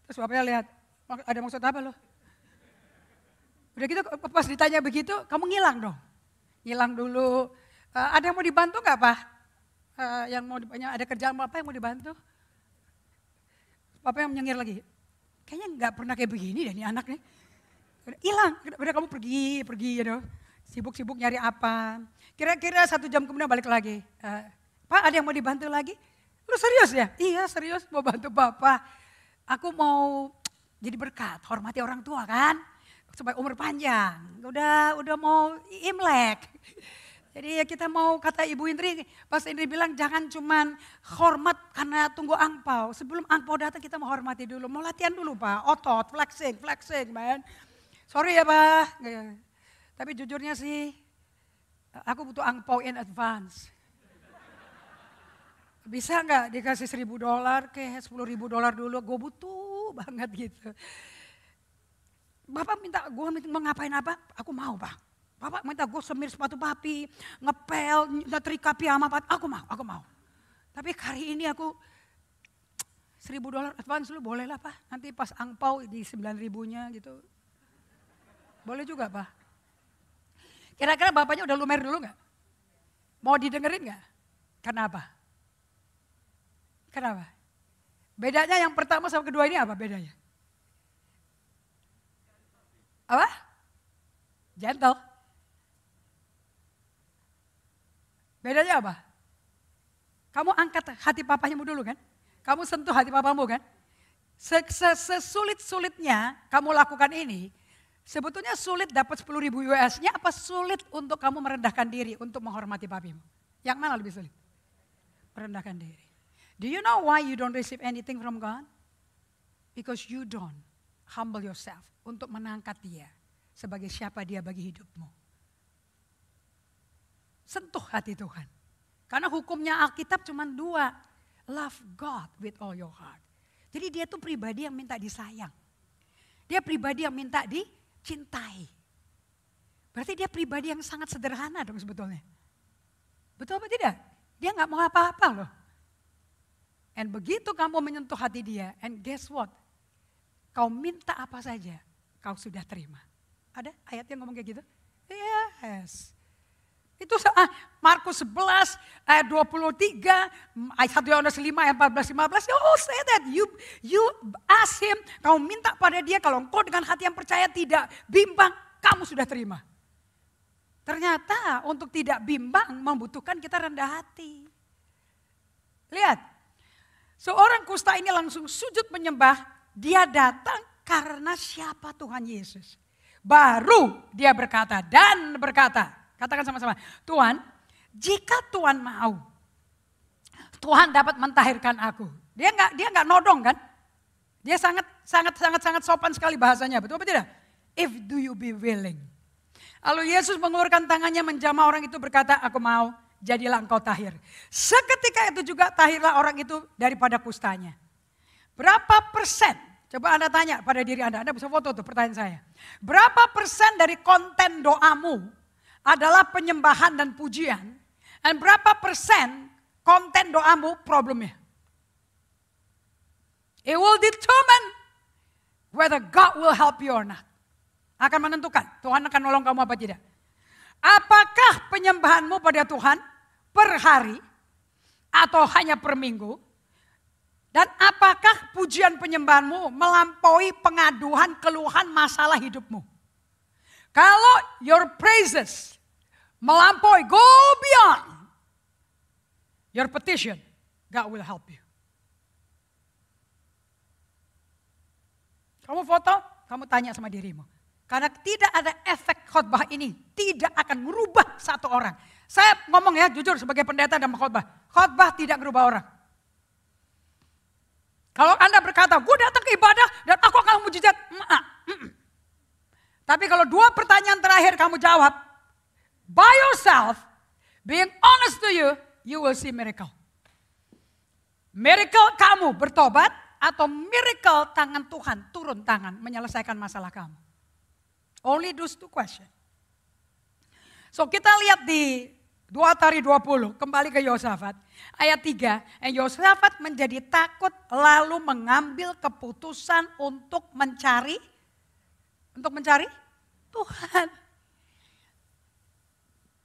Terus bapaknya lihat, ada maksud apa lo? Udah gitu pas ditanya begitu, kamu ngilang dong. Ngilang dulu, eh, ada yang mau dibantu gak pak? Eh, yang mau dibantu, ada kerjaan apa yang mau dibantu? Papa yang menyengir lagi, kayaknya nggak pernah kayak begini deh nih anak nih. Hilang, udah kamu pergi, pergi ya You know. Sibuk-sibuk nyari apa. Kira-kira satu jam kemudian balik lagi. Uh, Pak ada yang mau dibantu lagi? Lu serius ya? Iya serius mau bantu Bapak. Aku mau jadi berkat, hormati orang tua kan. Supaya umur panjang. Udah udah mau Imlek. Jadi ya kita mau kata Ibu Indri, Pas Indri bilang jangan cuman hormat karena tunggu angpau. Sebelum angpau datang kita mau hormati dulu, mau latihan dulu Pak, otot, flexing, flexing man. Sorry ya Pak, tapi jujurnya sih aku butuh angpau in advance. Bisa nggak dikasih seribu dolar ke sepuluh ribu dolar dulu, gue butuh banget gitu. Bapak minta gue mau ngapain apa, aku mau Pak. Bapak minta gue semir sepatu papi, ngepel, nyetrika piyama, aku mau, aku mau. Tapi hari ini aku seribu dolar advance lu boleh lah pak. Nanti pas angpau di sembilan ribunya gitu. Boleh juga pak. Kira-kira bapaknya udah lumer dulu nggak? Mau didengerin nggak? Kenapa? Kenapa? Bedanya yang pertama sama kedua ini apa bedanya? Apa? Gentle. Bedanya apa? Kamu angkat hati papamu dulu kan? Kamu sentuh hati papamu kan? Sesulit-sulitnya kamu lakukan ini, sebetulnya sulit dapat 10 ribu US-nya apa sulit untuk kamu merendahkan diri untuk menghormati papimu? Yang mana lebih sulit? Merendahkan diri. Do you know why you don't receive anything from God? Because you don't humble yourself untuk menangkat dia sebagai siapa dia bagi hidupmu sentuh hati Tuhan. Karena hukumnya Alkitab cuma dua. Love God with all your heart. Jadi dia tuh pribadi yang minta disayang. Dia pribadi yang minta dicintai. Berarti dia pribadi yang sangat sederhana dong sebetulnya. Betul apa tidak? Dia nggak mau apa-apa loh. And begitu kamu menyentuh hati dia, and guess what? Kau minta apa saja, kau sudah terima. Ada ayat yang ngomong kayak gitu? Yes. Itu ah, Markus 11 ayat 23, ayat 1 Yohanes 5 ayat 14 15. Oh, say that you you ask him, kamu minta pada dia kalau engkau dengan hati yang percaya tidak bimbang, kamu sudah terima. Ternyata untuk tidak bimbang membutuhkan kita rendah hati. Lihat. Seorang kusta ini langsung sujud menyembah, dia datang karena siapa Tuhan Yesus. Baru dia berkata dan berkata, Katakan sama-sama, Tuhan, jika Tuhan mau, Tuhan dapat mentahirkan aku. Dia nggak dia nggak nodong kan? Dia sangat sangat sangat sangat sopan sekali bahasanya, betul apa tidak? If do you be willing. Lalu Yesus mengulurkan tangannya menjamah orang itu berkata, aku mau, jadilah engkau tahir. Seketika itu juga tahirlah orang itu daripada kustanya. Berapa persen? Coba Anda tanya pada diri Anda, Anda bisa foto tuh pertanyaan saya. Berapa persen dari konten doamu adalah penyembahan dan pujian, dan berapa persen konten doamu problemnya. It will determine whether God will help you or not. Akan menentukan, Tuhan akan nolong kamu apa tidak. Apakah penyembahanmu pada Tuhan per hari atau hanya per minggu? Dan apakah pujian penyembahanmu melampaui pengaduhan keluhan masalah hidupmu? Kalau your praises melampaui, go beyond your petition, God will help you. Kamu foto, kamu tanya sama dirimu. Karena tidak ada efek khotbah ini, tidak akan merubah satu orang. Saya ngomong ya, jujur sebagai pendeta dan khotbah. Khotbah tidak merubah orang. Kalau Anda berkata, gue datang ke ibadah dan aku akan mujizat. Maaf, tapi kalau dua pertanyaan terakhir kamu jawab, by yourself, being honest to you, you will see miracle. Miracle kamu bertobat atau miracle tangan Tuhan turun tangan menyelesaikan masalah kamu. Only those two question. So kita lihat di 2 Tari 20 kembali ke Yosafat ayat 3. And Yosafat menjadi takut lalu mengambil keputusan untuk mencari untuk mencari Tuhan.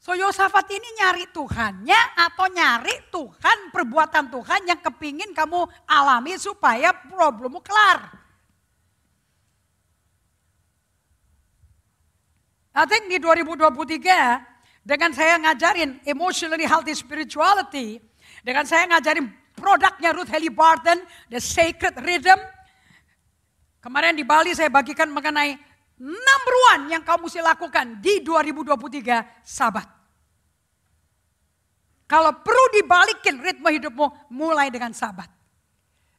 So Yosafat ini nyari Tuhannya atau nyari Tuhan, perbuatan Tuhan yang kepingin kamu alami supaya problemmu kelar. I think di 2023 dengan saya ngajarin emotionally healthy spirituality, dengan saya ngajarin produknya Ruth Haley Barton, The Sacred Rhythm. Kemarin di Bali saya bagikan mengenai Number one yang kamu mesti lakukan di 2023 sabat. Kalau perlu dibalikin ritme hidupmu mulai dengan sabat.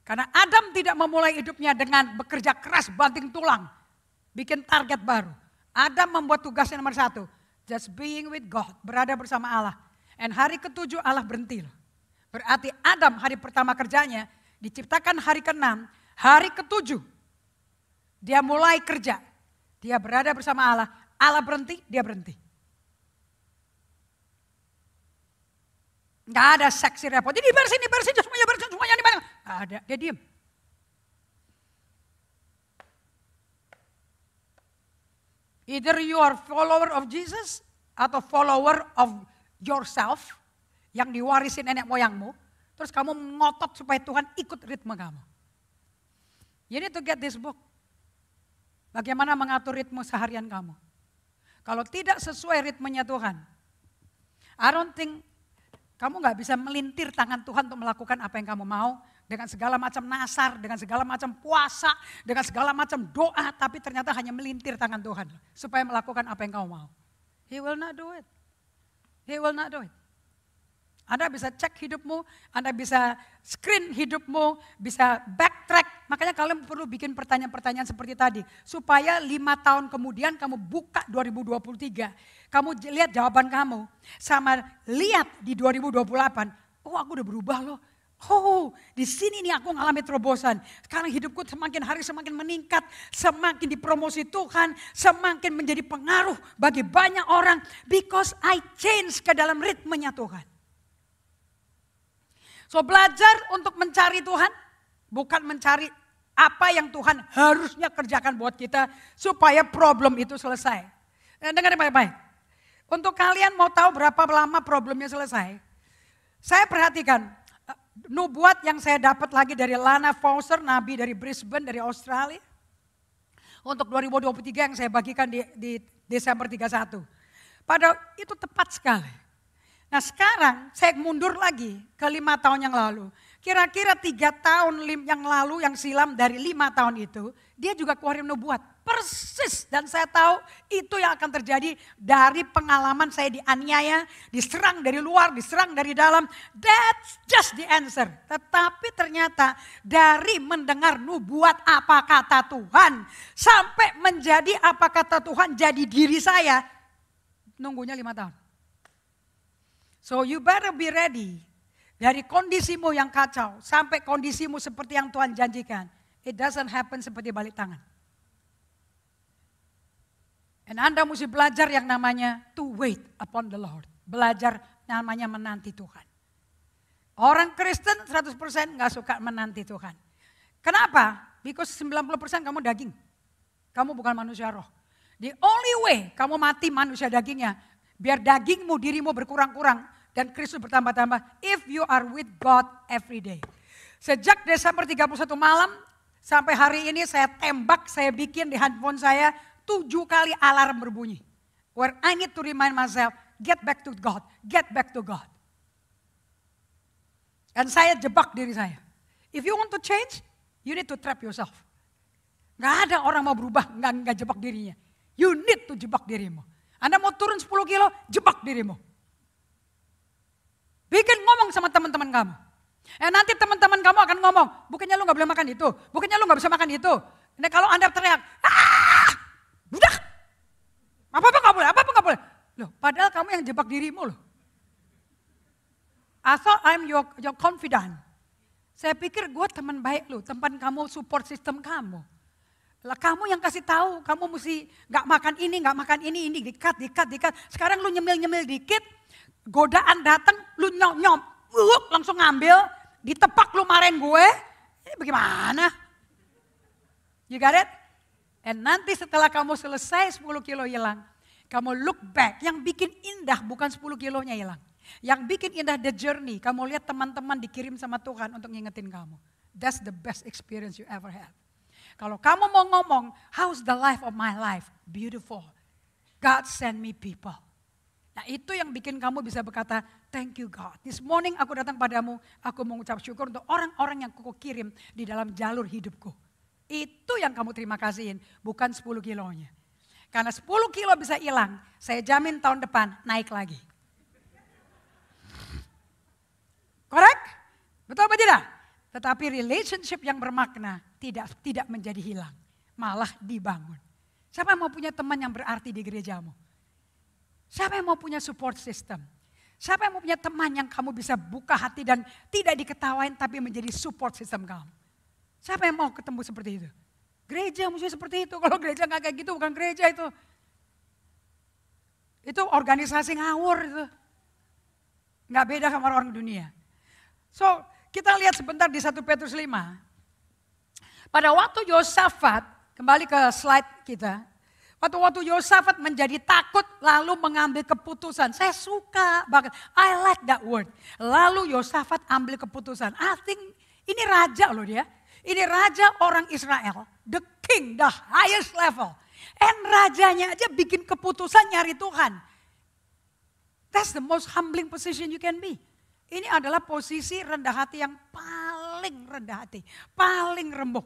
Karena Adam tidak memulai hidupnya dengan bekerja keras banting tulang. Bikin target baru. Adam membuat tugasnya nomor satu. Just being with God. Berada bersama Allah. And hari ketujuh Allah berhenti. Berarti Adam hari pertama kerjanya diciptakan hari keenam. Hari ketujuh dia mulai kerja. Dia berada bersama Allah. Allah berhenti, dia berhenti. Gak ada seksi repot. Jadi bersin, bersin, semuanya bersin, semuanya dibangun. Enggak ada, dia diam. Either you are follower of Jesus atau follower of yourself yang diwarisin nenek moyangmu. Terus kamu ngotot supaya Tuhan ikut ritme kamu. You need to get this book. Bagaimana mengatur ritme seharian kamu? Kalau tidak sesuai ritmenya Tuhan, I don't think kamu nggak bisa melintir tangan Tuhan untuk melakukan apa yang kamu mau dengan segala macam nasar, dengan segala macam puasa, dengan segala macam doa, tapi ternyata hanya melintir tangan Tuhan supaya melakukan apa yang kamu mau. He will not do it. He will not do it. Anda bisa cek hidupmu, Anda bisa screen hidupmu, bisa backtrack. Makanya kalian perlu bikin pertanyaan-pertanyaan seperti tadi. Supaya lima tahun kemudian kamu buka 2023. Kamu lihat jawaban kamu. Sama lihat di 2028. Oh aku udah berubah loh. Oh, di sini nih aku ngalami terobosan. Sekarang hidupku semakin hari semakin meningkat, semakin dipromosi Tuhan, semakin menjadi pengaruh bagi banyak orang because I change ke dalam ritmenya Tuhan. So belajar untuk mencari Tuhan, bukan mencari apa yang Tuhan harusnya kerjakan buat kita supaya problem itu selesai. Dan eh, dengar baik-baik. Untuk kalian mau tahu berapa lama problemnya selesai? Saya perhatikan eh, nubuat yang saya dapat lagi dari Lana Fauser, nabi dari Brisbane, dari Australia. Untuk 2023 yang saya bagikan di, di Desember 31. Pada itu tepat sekali. Nah sekarang saya mundur lagi ke lima tahun yang lalu. Kira-kira tiga tahun yang lalu yang silam dari lima tahun itu, dia juga keluarin nubuat. Persis dan saya tahu itu yang akan terjadi dari pengalaman saya dianiaya, diserang dari luar, diserang dari dalam. That's just the answer. Tetapi ternyata dari mendengar nubuat apa kata Tuhan, sampai menjadi apa kata Tuhan jadi diri saya, nunggunya lima tahun. So you better be ready. Dari kondisimu yang kacau sampai kondisimu seperti yang Tuhan janjikan. It doesn't happen seperti balik tangan. Dan Anda mesti belajar yang namanya to wait upon the Lord. Belajar namanya menanti Tuhan. Orang Kristen 100% nggak suka menanti Tuhan. Kenapa? Because 90% kamu daging. Kamu bukan manusia roh. The only way kamu mati manusia dagingnya, biar dagingmu dirimu berkurang-kurang, dan Kristus bertambah-tambah if you are with God every day. Sejak Desember 31 malam sampai hari ini saya tembak, saya bikin di handphone saya tujuh kali alarm berbunyi. Where I need to remind myself, get back to God, get back to God. Dan saya jebak diri saya. If you want to change, you need to trap yourself. Gak ada orang mau berubah, gak, gak jebak dirinya. You need to jebak dirimu. Anda mau turun 10 kilo, jebak dirimu. Bikin ngomong sama teman-teman kamu. Eh nanti teman-teman kamu akan ngomong, bukannya lu nggak boleh makan itu, bukannya lu nggak bisa makan itu. Nah kalau anda teriak, ah, udah, apa apa nggak boleh, apa apa nggak boleh. Loh, padahal kamu yang jebak dirimu loh. asal ah, I'm your, your confidant. Saya pikir gue teman baik lo, tempat kamu support sistem kamu. Lah kamu yang kasih tahu, kamu mesti nggak makan ini, nggak makan ini, ini dikat, dikat, dikat. Sekarang lu nyemil-nyemil dikit, godaan datang, lu nyom nyom, uh, langsung ngambil, ditepak lu marahin gue, ini eh, bagaimana? You got it? Dan nanti setelah kamu selesai 10 kilo hilang, kamu look back, yang bikin indah bukan 10 kilonya hilang. Yang bikin indah the journey, kamu lihat teman-teman dikirim sama Tuhan untuk ngingetin kamu. That's the best experience you ever had. Kalau kamu mau ngomong, how's the life of my life? Beautiful. God send me people. Nah itu yang bikin kamu bisa berkata, thank you God. This morning aku datang padamu, aku mengucap syukur untuk orang-orang yang kuku kirim di dalam jalur hidupku. Itu yang kamu terima kasihin, bukan 10 kilonya. Karena 10 kilo bisa hilang, saya jamin tahun depan naik lagi. Korek? Betul apa tidak? Tetapi relationship yang bermakna tidak tidak menjadi hilang, malah dibangun. Siapa mau punya teman yang berarti di gerejamu? Siapa yang mau punya support system? Siapa yang mau punya teman yang kamu bisa buka hati dan tidak diketawain tapi menjadi support system kamu? Siapa yang mau ketemu seperti itu? Gereja mesti seperti itu. Kalau gereja nggak kayak gitu bukan gereja itu. Itu organisasi ngawur itu. Nggak beda sama orang dunia. So kita lihat sebentar di 1 Petrus 5. Pada waktu Yosafat, kembali ke slide kita, Waktu-waktu Yosafat menjadi takut lalu mengambil keputusan. Saya suka banget. I like that word. Lalu Yosafat ambil keputusan. I think ini raja loh dia. Ini raja orang Israel. The king, the highest level. And rajanya aja bikin keputusan nyari Tuhan. That's the most humbling position you can be. Ini adalah posisi rendah hati yang paling rendah hati, paling remuk.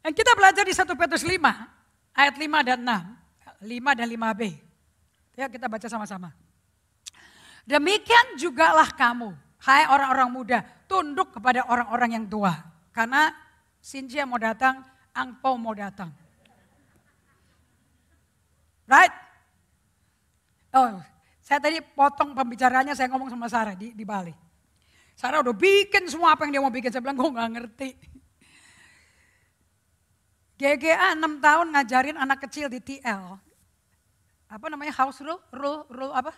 Dan kita belajar di 1 Petrus 5, Ayat 5 dan 6, 5 dan 5b. Ya kita baca sama-sama. Demikian jugalah kamu, hai orang-orang muda, tunduk kepada orang-orang yang tua. Karena Sinja mau datang, Angpau mau datang. Right? Oh, saya tadi potong pembicaranya, saya ngomong sama Sarah di, di Bali. Sarah udah bikin semua apa yang dia mau bikin. Saya bilang, gue gak ngerti. GGA 6 tahun ngajarin anak kecil di TL. Apa namanya house rule, rule, rule apa?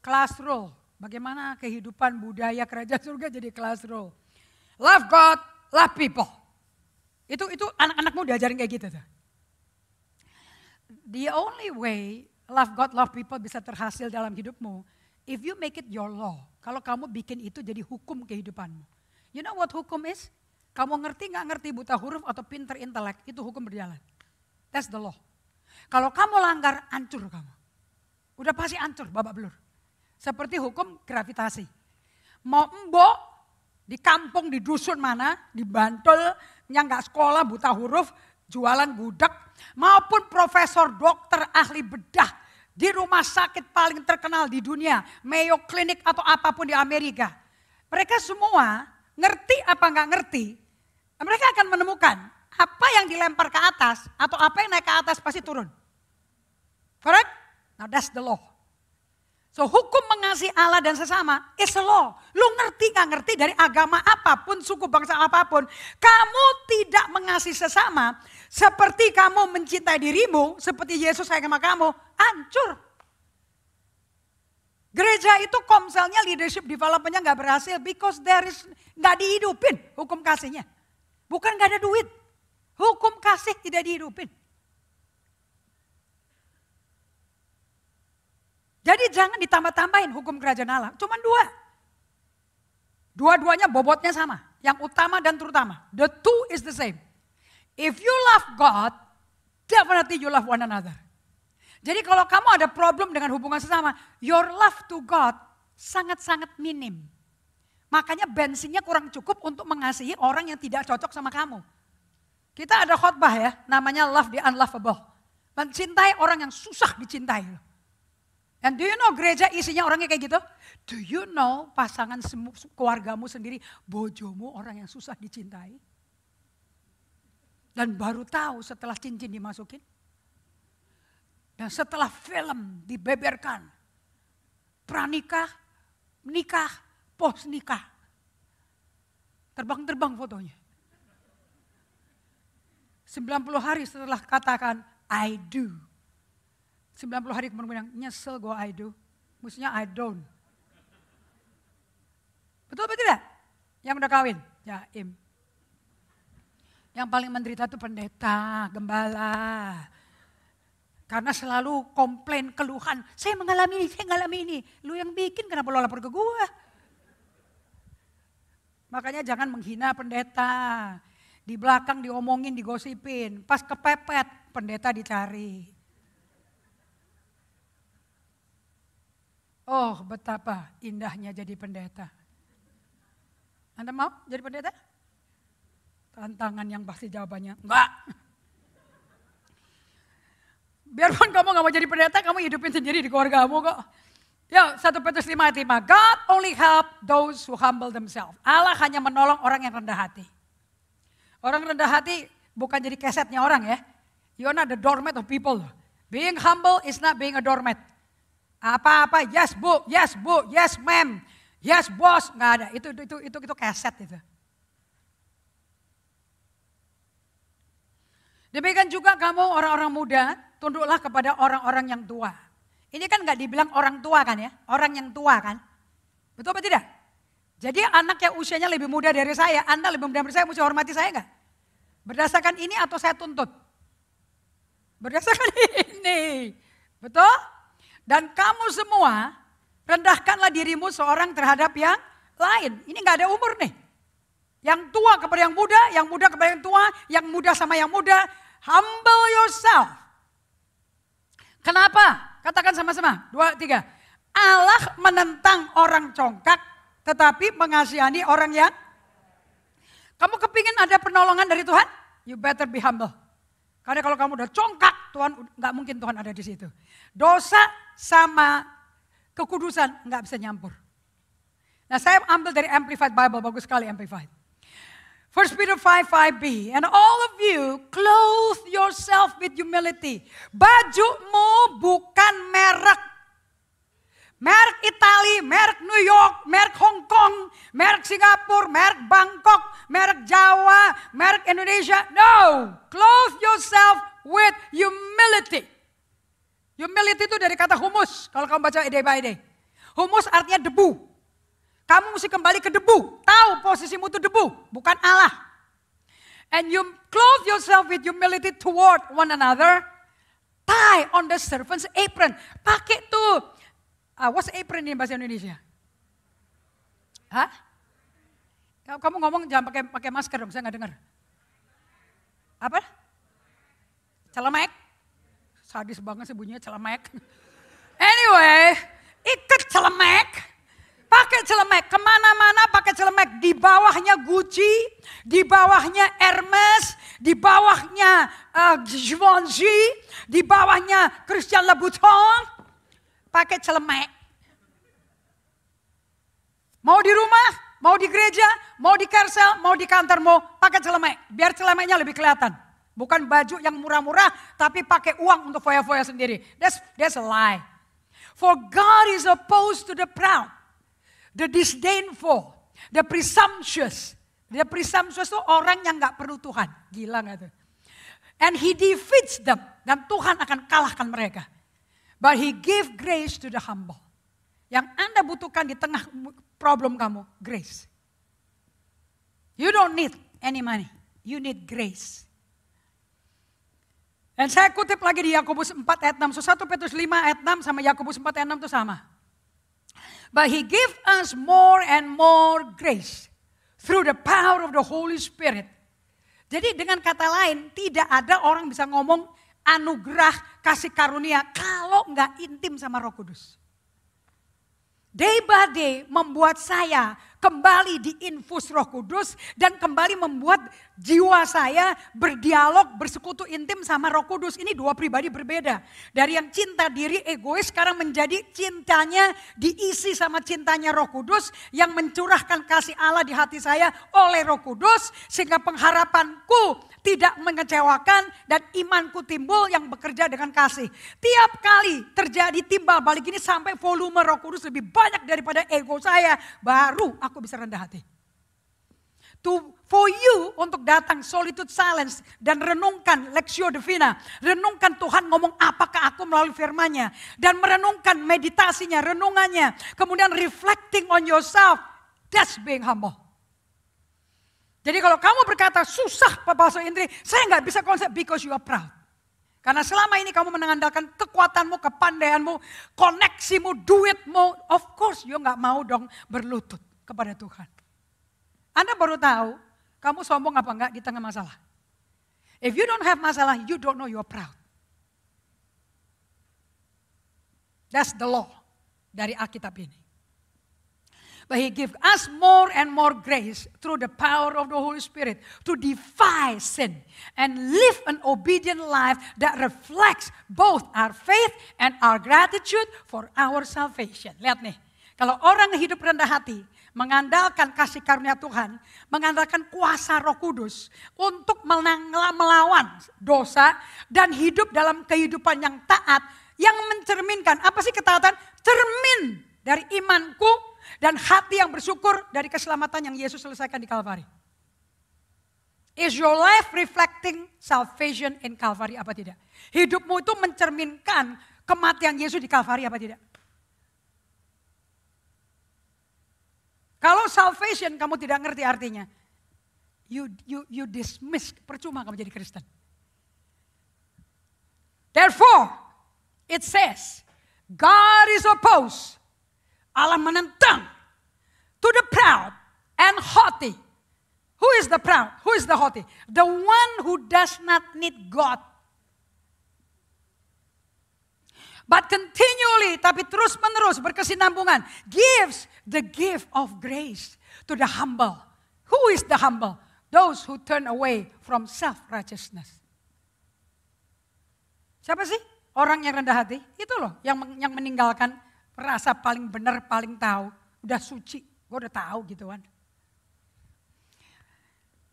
Class rule. Bagaimana kehidupan budaya kerajaan surga jadi class rule. Love God, love people. Itu itu anak-anakmu diajarin kayak gitu tuh. The only way love God, love people bisa terhasil dalam hidupmu if you make it your law. Kalau kamu bikin itu jadi hukum kehidupanmu. You know what hukum is? Kamu ngerti nggak ngerti buta huruf atau pinter intelek, itu hukum berjalan. That's the law. Kalau kamu langgar, hancur kamu. Udah pasti hancur, babak belur. Seperti hukum gravitasi. Mau embok, di kampung, di dusun mana, di Bantul, yang nggak sekolah, buta huruf, jualan gudeg maupun profesor, dokter, ahli bedah, di rumah sakit paling terkenal di dunia, Mayo Clinic atau apapun di Amerika. Mereka semua ngerti apa nggak ngerti, mereka akan menemukan apa yang dilempar ke atas atau apa yang naik ke atas pasti turun. Correct? Now that's the law. So hukum mengasihi Allah dan sesama is a law. Lu ngerti gak ngerti dari agama apapun, suku bangsa apapun. Kamu tidak mengasihi sesama seperti kamu mencintai dirimu, seperti Yesus sayang sama kamu, hancur. Gereja itu komselnya leadership developmentnya nggak berhasil because there is nggak dihidupin hukum kasihnya. Bukan nggak ada duit, hukum kasih tidak dihidupin. Jadi jangan ditambah-tambahin hukum kerajaan Allah, cuman dua. Dua-duanya bobotnya sama, yang utama dan terutama. The two is the same. If you love God, definitely you love one another. Jadi kalau kamu ada problem dengan hubungan sesama, your love to God sangat-sangat minim. Makanya bensinnya kurang cukup untuk mengasihi orang yang tidak cocok sama kamu. Kita ada khotbah ya, namanya love the unlovable. Mencintai orang yang susah dicintai. And do you know gereja isinya orangnya kayak gitu? Do you know pasangan keluargamu sendiri, bojomu orang yang susah dicintai? Dan baru tahu setelah cincin dimasukin. Dan setelah film dibeberkan, pranikah, nikah, pos nikah. Terbang-terbang fotonya. 90 hari setelah katakan I do. 90 hari kemudian nyesel gue I do. Maksudnya I don't. Betul atau tidak? Yang udah kawin, ya im Yang paling menderita itu pendeta, gembala, karena selalu komplain, keluhan. Saya mengalami ini, saya mengalami ini. Lu yang bikin kenapa lu lapor ke gua? Makanya jangan menghina pendeta. Di belakang diomongin, digosipin. Pas kepepet, pendeta dicari. Oh betapa indahnya jadi pendeta. Anda mau jadi pendeta? Tantangan yang pasti jawabannya, enggak. Biarpun kamu gak mau jadi pendeta, kamu hidupin sendiri di keluargamu kok. Ya, 1 Petrus 5 ayat 5. God only help those who humble themselves. Allah hanya menolong orang yang rendah hati. Orang rendah hati bukan jadi kesetnya orang ya. You're not the doormat of people. Being humble is not being a doormat. Apa-apa, yes bu, yes bu, yes ma'am, yes boss, nggak ada. Itu itu itu itu keset itu. Demikian juga kamu orang-orang muda, tunduklah kepada orang-orang yang tua. Ini kan nggak dibilang orang tua kan ya, orang yang tua kan. Betul apa tidak? Jadi anak yang usianya lebih muda dari saya, Anda lebih muda dari saya, mesti hormati saya nggak? Berdasarkan ini atau saya tuntut? Berdasarkan ini, betul? Dan kamu semua rendahkanlah dirimu seorang terhadap yang lain. Ini nggak ada umur nih. Yang tua kepada yang muda, yang muda kepada yang tua, yang muda sama yang muda. Humble yourself Kenapa? Katakan sama-sama. Dua, tiga. Allah menentang orang congkak tetapi mengasihani orang yang kamu kepingin ada penolongan dari Tuhan? You better be humble. Karena kalau kamu udah congkak, Tuhan nggak mungkin Tuhan ada di situ. Dosa sama kekudusan nggak bisa nyampur. Nah saya ambil dari Amplified Bible, bagus sekali Amplified. First Peter 55 b And all of you clothe yourself with humility. Bajumu bukan merek. Merek Itali, merek New York, merek Hong Kong, merek Singapura, merek Bangkok, merek Jawa, merek Indonesia. No, clothe yourself with humility. Humility itu dari kata humus kalau kamu baca ide by day. Humus artinya debu. Kamu mesti kembali ke debu. Tahu posisimu itu debu, bukan Allah. And you clothe yourself with humility toward one another. Tie on the servant's apron. Pakai tuh. Ah, uh, what's apron ini bahasa Indonesia? Hah? Kamu ngomong jangan pakai pakai masker dong, saya nggak dengar. Apa? Celemek? Sadis banget sih bunyinya celemek. Anyway, ikat celemek Pakai celemek, kemana-mana pakai celemek. Di bawahnya Gucci, di bawahnya Hermes, di bawahnya uh, Givenchy, di bawahnya Christian Louboutin. Pakai celemek. Mau di rumah, mau di gereja, mau di kersel, mau di kantor, mau pakai celemek. Biar celemeknya lebih kelihatan. Bukan baju yang murah-murah, tapi pakai uang untuk foya-foya sendiri. That's, that's a lie. For God is opposed to the proud the disdainful, the presumptuous. The presumptuous itu orang yang gak perlu Tuhan. Gila gak tuh? And he defeats them. Dan Tuhan akan kalahkan mereka. But he give grace to the humble. Yang Anda butuhkan di tengah problem kamu, grace. You don't need any money. You need grace. Dan saya kutip lagi di Yakobus 4 ayat 6. So 1 Petrus 5 ayat 6 sama Yakobus 4 ayat 6 itu sama. But He gives us more and more grace through the power of the Holy Spirit. Jadi dengan kata lain, tidak ada orang bisa ngomong anugerah kasih karunia kalau nggak intim sama Roh Kudus. Day by day membuat saya kembali di infus roh kudus dan kembali membuat jiwa saya berdialog, bersekutu intim sama roh kudus. Ini dua pribadi berbeda. Dari yang cinta diri egois sekarang menjadi cintanya diisi sama cintanya roh kudus yang mencurahkan kasih Allah di hati saya oleh roh kudus sehingga pengharapanku tidak mengecewakan dan imanku timbul yang bekerja dengan kasih. Tiap kali terjadi timbal balik ini sampai volume roh kudus lebih banyak daripada ego saya baru aku bisa rendah hati. To, for you untuk datang solitude silence dan renungkan Lexio Divina. Renungkan Tuhan ngomong apakah aku melalui firmanya. Dan merenungkan meditasinya, renungannya. Kemudian reflecting on yourself. That's being humble. Jadi kalau kamu berkata susah Pak Indri, saya nggak bisa konsep because you are proud. Karena selama ini kamu mengandalkan kekuatanmu, kepandaianmu, koneksimu, duitmu. Of course, you nggak mau dong berlutut kepada Tuhan. Anda baru tahu kamu sombong apa enggak di tengah masalah. If you don't have masalah, you don't know you're proud. That's the law dari Alkitab ini. But he give us more and more grace through the power of the Holy Spirit to defy sin and live an obedient life that reflects both our faith and our gratitude for our salvation. Lihat nih, kalau orang hidup rendah hati, mengandalkan kasih karunia Tuhan, mengandalkan kuasa Roh Kudus untuk melawan dosa dan hidup dalam kehidupan yang taat yang mencerminkan apa sih ketaatan? Cermin dari imanku dan hati yang bersyukur dari keselamatan yang Yesus selesaikan di Kalvari. Is your life reflecting salvation in Calvary apa tidak? Hidupmu itu mencerminkan kematian Yesus di Kalvari apa tidak? Kalau salvation kamu tidak ngerti artinya, you you you dismiss, percuma kamu jadi Kristen. Therefore, it says, God is opposed. Allah menentang to the proud and haughty. Who is the proud? Who is the haughty? The one who does not need God. But continually, tapi terus menerus berkesinambungan, gives the gift of grace to the humble. Who is the humble? Those who turn away from self-righteousness. Siapa sih orang yang rendah hati? Itu loh yang yang meninggalkan rasa paling benar, paling tahu. Udah suci, gue udah tahu gitu kan.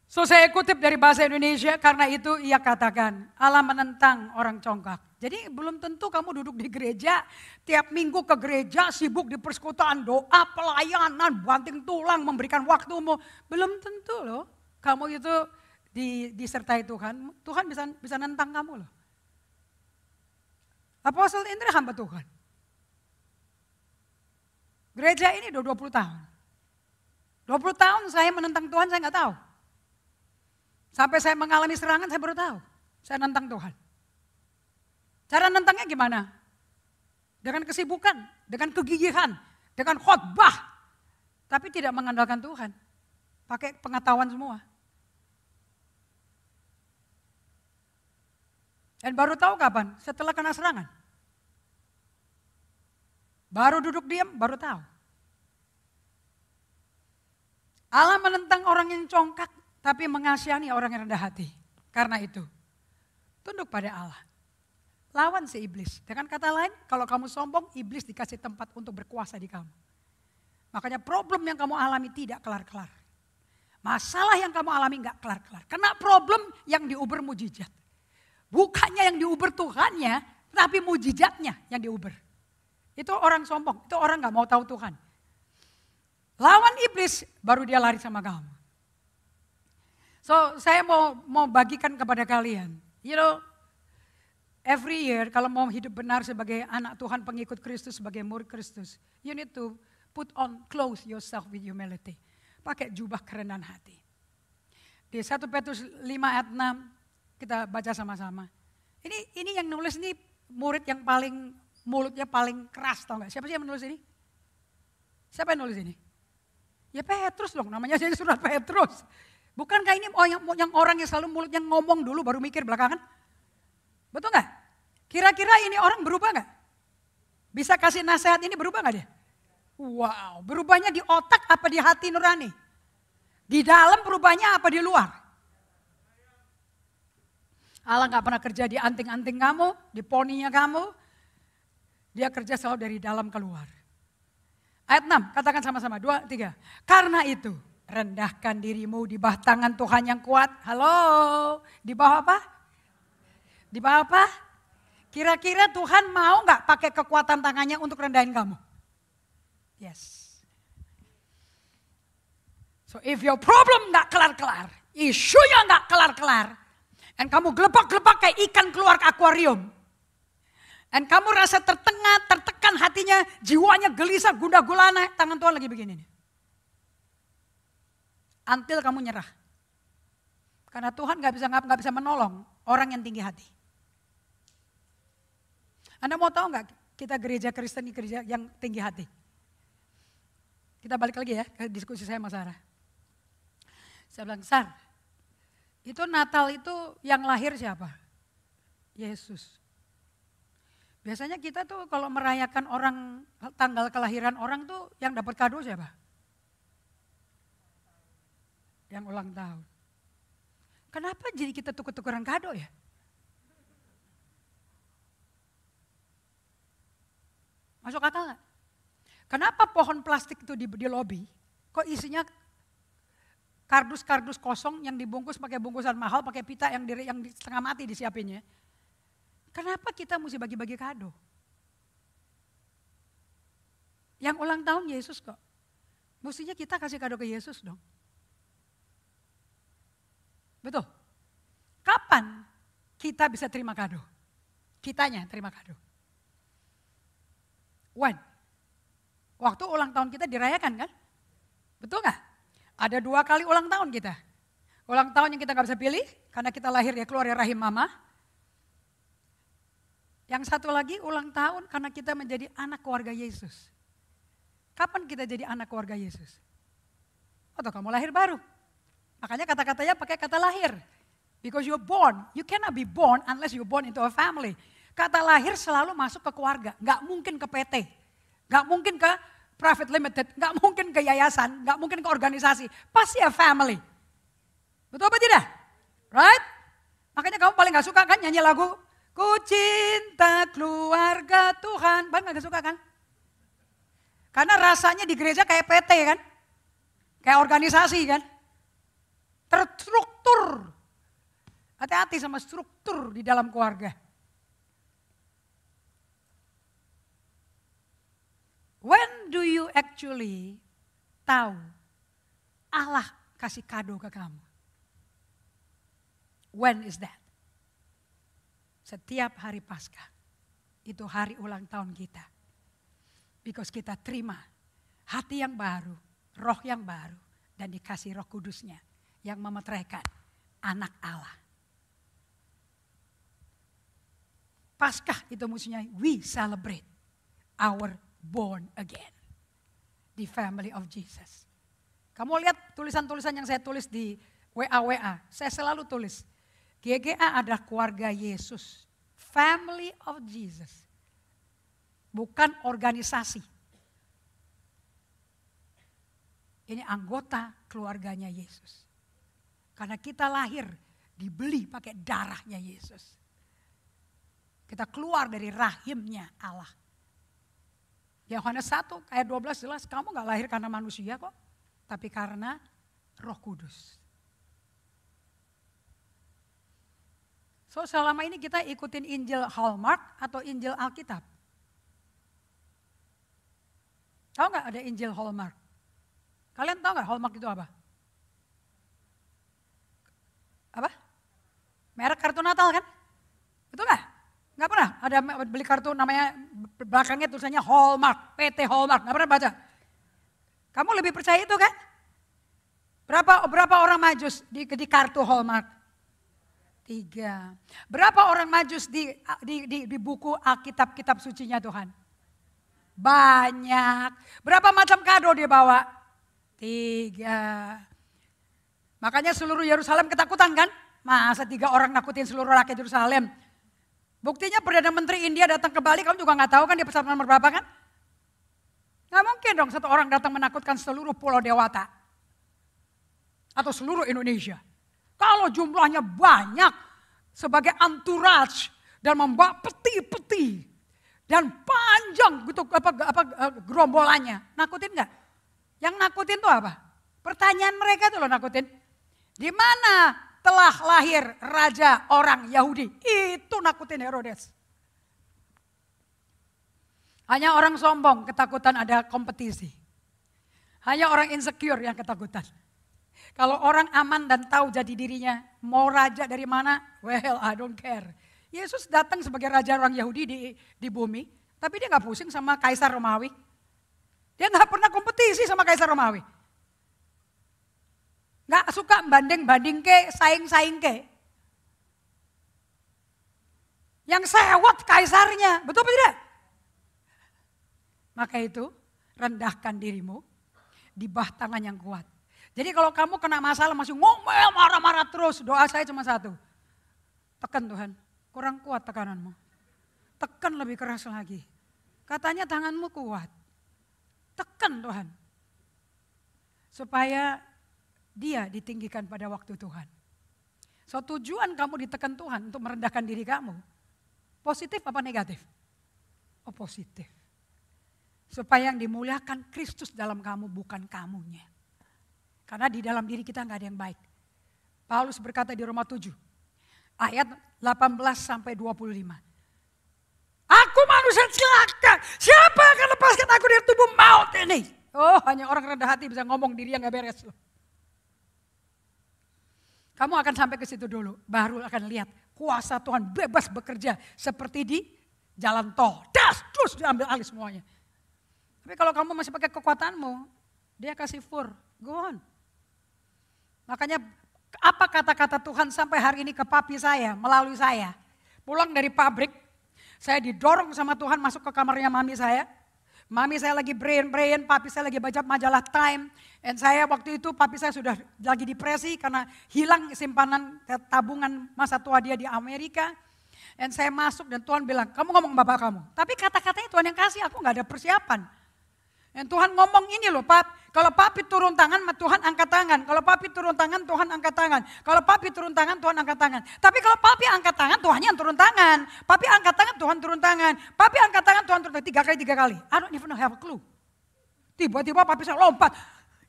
So saya kutip dari bahasa Indonesia karena itu ia katakan Allah menentang orang congkak. Jadi belum tentu kamu duduk di gereja, tiap minggu ke gereja, sibuk di persekutuan, doa, pelayanan, banting tulang, memberikan waktumu. Belum tentu loh kamu itu di, disertai Tuhan, Tuhan bisa, bisa nentang kamu loh. Apostle Indra hamba Tuhan. Gereja ini udah 20 tahun. 20 tahun saya menentang Tuhan saya nggak tahu. Sampai saya mengalami serangan saya baru tahu. Saya nentang Tuhan. Cara nentangnya gimana? Dengan kesibukan, dengan kegigihan, dengan khotbah. Tapi tidak mengandalkan Tuhan. Pakai pengetahuan semua. Dan baru tahu kapan? Setelah kena serangan. Baru duduk diam, baru tahu. Allah menentang orang yang congkak tapi mengasihani orang yang rendah hati. Karena itu, tunduk pada Allah. Lawan si iblis. Dengan kata lain, kalau kamu sombong, iblis dikasih tempat untuk berkuasa di kamu. Makanya problem yang kamu alami tidak kelar-kelar. Masalah yang kamu alami nggak kelar-kelar. Kena problem yang diuber mujizat. Bukannya yang diuber Tuhannya, tapi mujizatnya yang diuber. Itu orang sombong, itu orang nggak mau tahu Tuhan. Lawan iblis, baru dia lari sama kamu. So saya mau mau bagikan kepada kalian. You know, every year kalau mau hidup benar sebagai anak Tuhan pengikut Kristus sebagai murid Kristus, you need to put on clothes yourself with humility. Pakai jubah kerendahan hati. Di 1 Petrus 5 ayat 6 kita baca sama-sama. Ini ini yang nulis ini murid yang paling mulutnya paling keras tau gak? Siapa sih yang menulis ini? Siapa yang nulis ini? Ya Petrus dong, namanya saja surat Petrus. Bukankah ini oh, yang, yang orang yang selalu mulutnya ngomong dulu baru mikir belakangan? Betul nggak? Kira-kira ini orang berubah nggak? Bisa kasih nasihat ini berubah nggak dia? Wow, berubahnya di otak apa di hati nurani? Di dalam berubahnya apa di luar? Allah nggak pernah kerja di anting-anting kamu, di poninya kamu. Dia kerja selalu dari dalam keluar. Ayat 6, katakan sama-sama, dua, tiga. Karena itu, Rendahkan dirimu di bawah tangan Tuhan yang kuat. Halo, di bawah apa? Di bawah apa? Kira-kira Tuhan mau nggak pakai kekuatan tangannya untuk rendahin kamu? Yes. So if your problem nggak kelar-kelar, isu yang nggak kelar-kelar, dan kamu gelepak-gelepak kayak ikan keluar ke akuarium, dan kamu rasa tertengah, tertekan hatinya, jiwanya gelisah, gundah gulana, tangan Tuhan lagi begini nih. Until kamu nyerah. Karena Tuhan nggak bisa nggak bisa menolong orang yang tinggi hati. Anda mau tahu nggak kita gereja Kristen di gereja yang tinggi hati? Kita balik lagi ya ke diskusi saya sama Sarah. Saya bilang, Sar, itu Natal itu yang lahir siapa? Yesus. Biasanya kita tuh kalau merayakan orang tanggal kelahiran orang tuh yang dapat kado siapa? yang ulang tahun. Kenapa jadi kita tukar tukaran kado ya? Masuk akal gak? Kenapa pohon plastik itu di, di lobi? Kok isinya kardus-kardus kosong yang dibungkus pakai bungkusan mahal, pakai pita yang diri, yang setengah mati disiapinnya? Kenapa kita mesti bagi-bagi kado? Yang ulang tahun Yesus kok. Mestinya kita kasih kado ke Yesus dong. Betul. Kapan kita bisa terima kado? Kitanya terima kado. When? Waktu ulang tahun kita dirayakan kan? Betul nggak? Ada dua kali ulang tahun kita. Ulang tahun yang kita nggak bisa pilih karena kita lahir ya keluar dari ya rahim mama. Yang satu lagi ulang tahun karena kita menjadi anak keluarga Yesus. Kapan kita jadi anak keluarga Yesus? Atau kamu lahir baru? Makanya kata-katanya pakai kata lahir. Because you're born. You cannot be born unless you're born into a family. Kata lahir selalu masuk ke keluarga. Gak mungkin ke PT. Gak mungkin ke private limited. Gak mungkin ke yayasan. Gak mungkin ke organisasi. Pasti a family. Betul apa tidak? Right? Makanya kamu paling gak suka kan nyanyi lagu. Ku cinta keluarga Tuhan. Paling gak suka kan? Karena rasanya di gereja kayak PT kan? Kayak organisasi kan? terstruktur. Hati-hati sama struktur di dalam keluarga. When do you actually tahu Allah kasih kado ke kamu? When is that? Setiap hari Pasca itu hari ulang tahun kita. Because kita terima hati yang baru, roh yang baru dan dikasih roh kudusnya yang memetrekan anak Allah. Paskah itu musuhnya we celebrate our born again. The family of Jesus. Kamu lihat tulisan-tulisan yang saya tulis di WA-WA. Saya selalu tulis. GGA adalah keluarga Yesus. Family of Jesus. Bukan organisasi. Ini anggota keluarganya Yesus. Karena kita lahir dibeli pakai darahnya Yesus. Kita keluar dari rahimnya Allah. Yohanes 1 ayat 12 jelas kamu gak lahir karena manusia kok, tapi karena Roh Kudus. So selama ini kita ikutin Injil Hallmark atau Injil Alkitab. Tahu nggak ada Injil Hallmark? Kalian tahu nggak Hallmark itu apa? merek kartu Natal kan? Betul nggak? Nggak pernah ada beli kartu namanya belakangnya tulisannya Hallmark, PT Hallmark, nggak pernah baca. Kamu lebih percaya itu kan? Berapa berapa orang majus di, di kartu Hallmark? Tiga. Berapa orang majus di, di, di, di buku Alkitab kitab sucinya Tuhan? Banyak. Berapa macam kado dia bawa? Tiga. Makanya seluruh Yerusalem ketakutan kan? Masa tiga orang nakutin seluruh rakyat Yerusalem. Buktinya Perdana Menteri India datang ke Bali, kamu juga nggak tahu kan dia pesawat nomor berapa kan? Nggak mungkin dong satu orang datang menakutkan seluruh Pulau Dewata. Atau seluruh Indonesia. Kalau jumlahnya banyak sebagai anturaj dan membawa peti-peti dan panjang gitu apa, apa eh, gerombolannya, nakutin nggak? Yang nakutin tuh apa? Pertanyaan mereka tuh loh nakutin. Di mana telah lahir raja orang Yahudi. Itu nakutin Herodes. Hanya orang sombong ketakutan ada kompetisi. Hanya orang insecure yang ketakutan. Kalau orang aman dan tahu jadi dirinya, mau raja dari mana, well I don't care. Yesus datang sebagai raja orang Yahudi di, di bumi, tapi dia nggak pusing sama kaisar Romawi. Dia nggak pernah kompetisi sama kaisar Romawi. Enggak suka banding-banding ke, saing-saing ke. Yang sewot kaisarnya, betul apa tidak? Maka itu rendahkan dirimu di bah tangan yang kuat. Jadi kalau kamu kena masalah masih ngomel marah-marah terus, doa saya cuma satu. Tekan Tuhan, kurang kuat tekananmu. Tekan lebih keras lagi. Katanya tanganmu kuat. Tekan Tuhan. Supaya dia ditinggikan pada waktu Tuhan. So tujuan kamu ditekan Tuhan untuk merendahkan diri kamu. Positif apa negatif? Oh positif. Supaya yang dimuliakan Kristus dalam kamu bukan kamunya. Karena di dalam diri kita nggak ada yang baik. Paulus berkata di Roma 7 ayat 18 sampai 25. Aku manusia celaka. Siapa akan lepaskan aku dari tubuh maut ini? Oh, hanya orang rendah hati bisa ngomong diri yang gak beres loh. Kamu akan sampai ke situ dulu, baru akan lihat kuasa Tuhan bebas bekerja seperti di jalan tol. Das, terus diambil alih semuanya. Tapi kalau kamu masih pakai kekuatanmu, dia kasih fur, go on. Makanya apa kata-kata Tuhan sampai hari ini ke papi saya, melalui saya. Pulang dari pabrik, saya didorong sama Tuhan masuk ke kamarnya mami saya. Mami saya lagi brain-brain, papi saya lagi baca majalah Time. and saya waktu itu papi saya sudah lagi depresi karena hilang simpanan tabungan masa tua dia di Amerika. and saya masuk dan Tuhan bilang, kamu ngomong bapak kamu. Tapi kata-katanya Tuhan yang kasih, aku nggak ada persiapan. Dan eh, Tuhan ngomong ini loh, Pap. Kalau papi turun tangan, Tuhan angkat tangan. Kalau papi turun tangan, Tuhan angkat tangan. Kalau papi turun tangan, Tuhan angkat tangan. Tapi kalau papi angkat tangan, Tuhan yang turun tangan. Papi angkat tangan, Tuhan turun tangan. Papi angkat tangan, Tuhan turun tangan. Tiga kali, tiga kali. I don't even have a clue. Tiba-tiba papi saya lompat.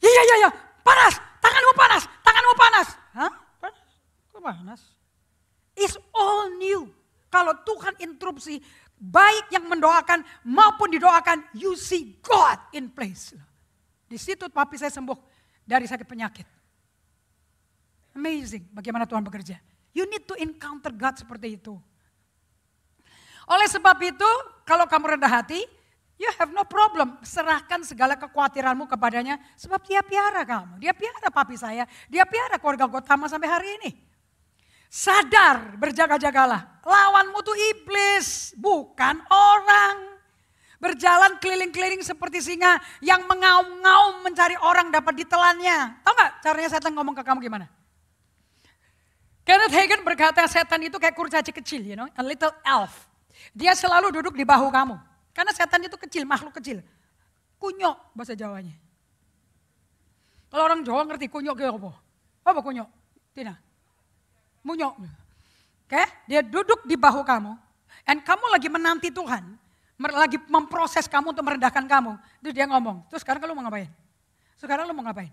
Iya, iya, iya. iya. Panas. Tanganmu panas. Tanganmu panas. Hah? Panas? Kok panas? It's all new. Kalau Tuhan interupsi, baik yang mendoakan maupun didoakan, you see God in place. Di situ papi saya sembuh dari sakit penyakit. Amazing bagaimana Tuhan bekerja. You need to encounter God seperti itu. Oleh sebab itu, kalau kamu rendah hati, you have no problem. Serahkan segala kekhawatiranmu kepadanya, sebab dia piara kamu. Dia piara papi saya, dia piara keluarga Gotama sampai hari ini. Sadar, berjaga-jagalah. Lawanmu tuh iblis, bukan orang. Berjalan keliling-keliling seperti singa yang mengaum-ngaum mencari orang dapat ditelannya. Tahu nggak caranya setan ngomong ke kamu gimana? Kenneth Hagin berkata setan itu kayak kurcaci kecil, you know, a little elf. Dia selalu duduk di bahu kamu. Karena setan itu kecil, makhluk kecil. Kunyok bahasa Jawanya. Kalau orang Jawa ngerti kunyok kayak apa? Apa kunyok? Tidak munyok. Oke, okay? dia duduk di bahu kamu. Dan kamu lagi menanti Tuhan, lagi memproses kamu untuk merendahkan kamu. Terus dia ngomong, terus sekarang kamu mau ngapain? Sekarang lu mau ngapain?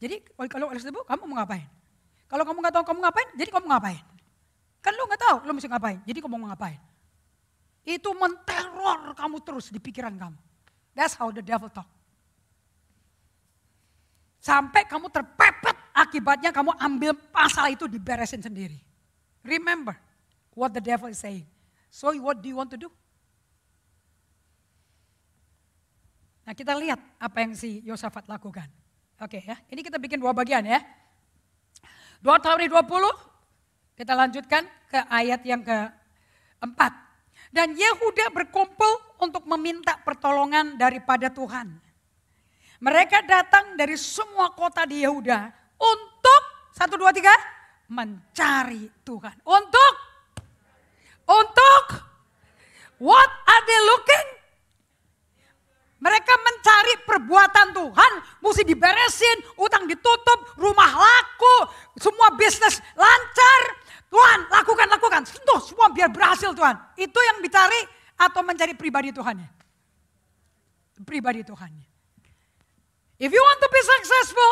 Jadi kalau oleh sebab kamu mau ngapain? Kalau kamu nggak tahu kamu ngapain, jadi kamu ngapain? Kan lu nggak tahu lu mesti ngapain, jadi kamu mau ngapain? Itu menteror kamu terus di pikiran kamu. That's how the devil talk. Sampai kamu terpepet Akibatnya kamu ambil pasal itu diberesin sendiri. Remember what the devil is saying. So what do you want to do? Nah kita lihat apa yang si Yosafat lakukan. Oke okay, ya, ini kita bikin dua bagian ya. Dua tahun 20, kita lanjutkan ke ayat yang ke keempat. Dan Yehuda berkumpul untuk meminta pertolongan daripada Tuhan. Mereka datang dari semua kota di Yehuda untuk satu dua tiga mencari Tuhan. Untuk untuk what are they looking? Mereka mencari perbuatan Tuhan, mesti diberesin, utang ditutup, rumah laku, semua bisnis lancar. Tuhan, lakukan, lakukan. Sentuh semua biar berhasil Tuhan. Itu yang dicari atau mencari pribadi Tuhan ya? Pribadi Tuhan If you want to be successful,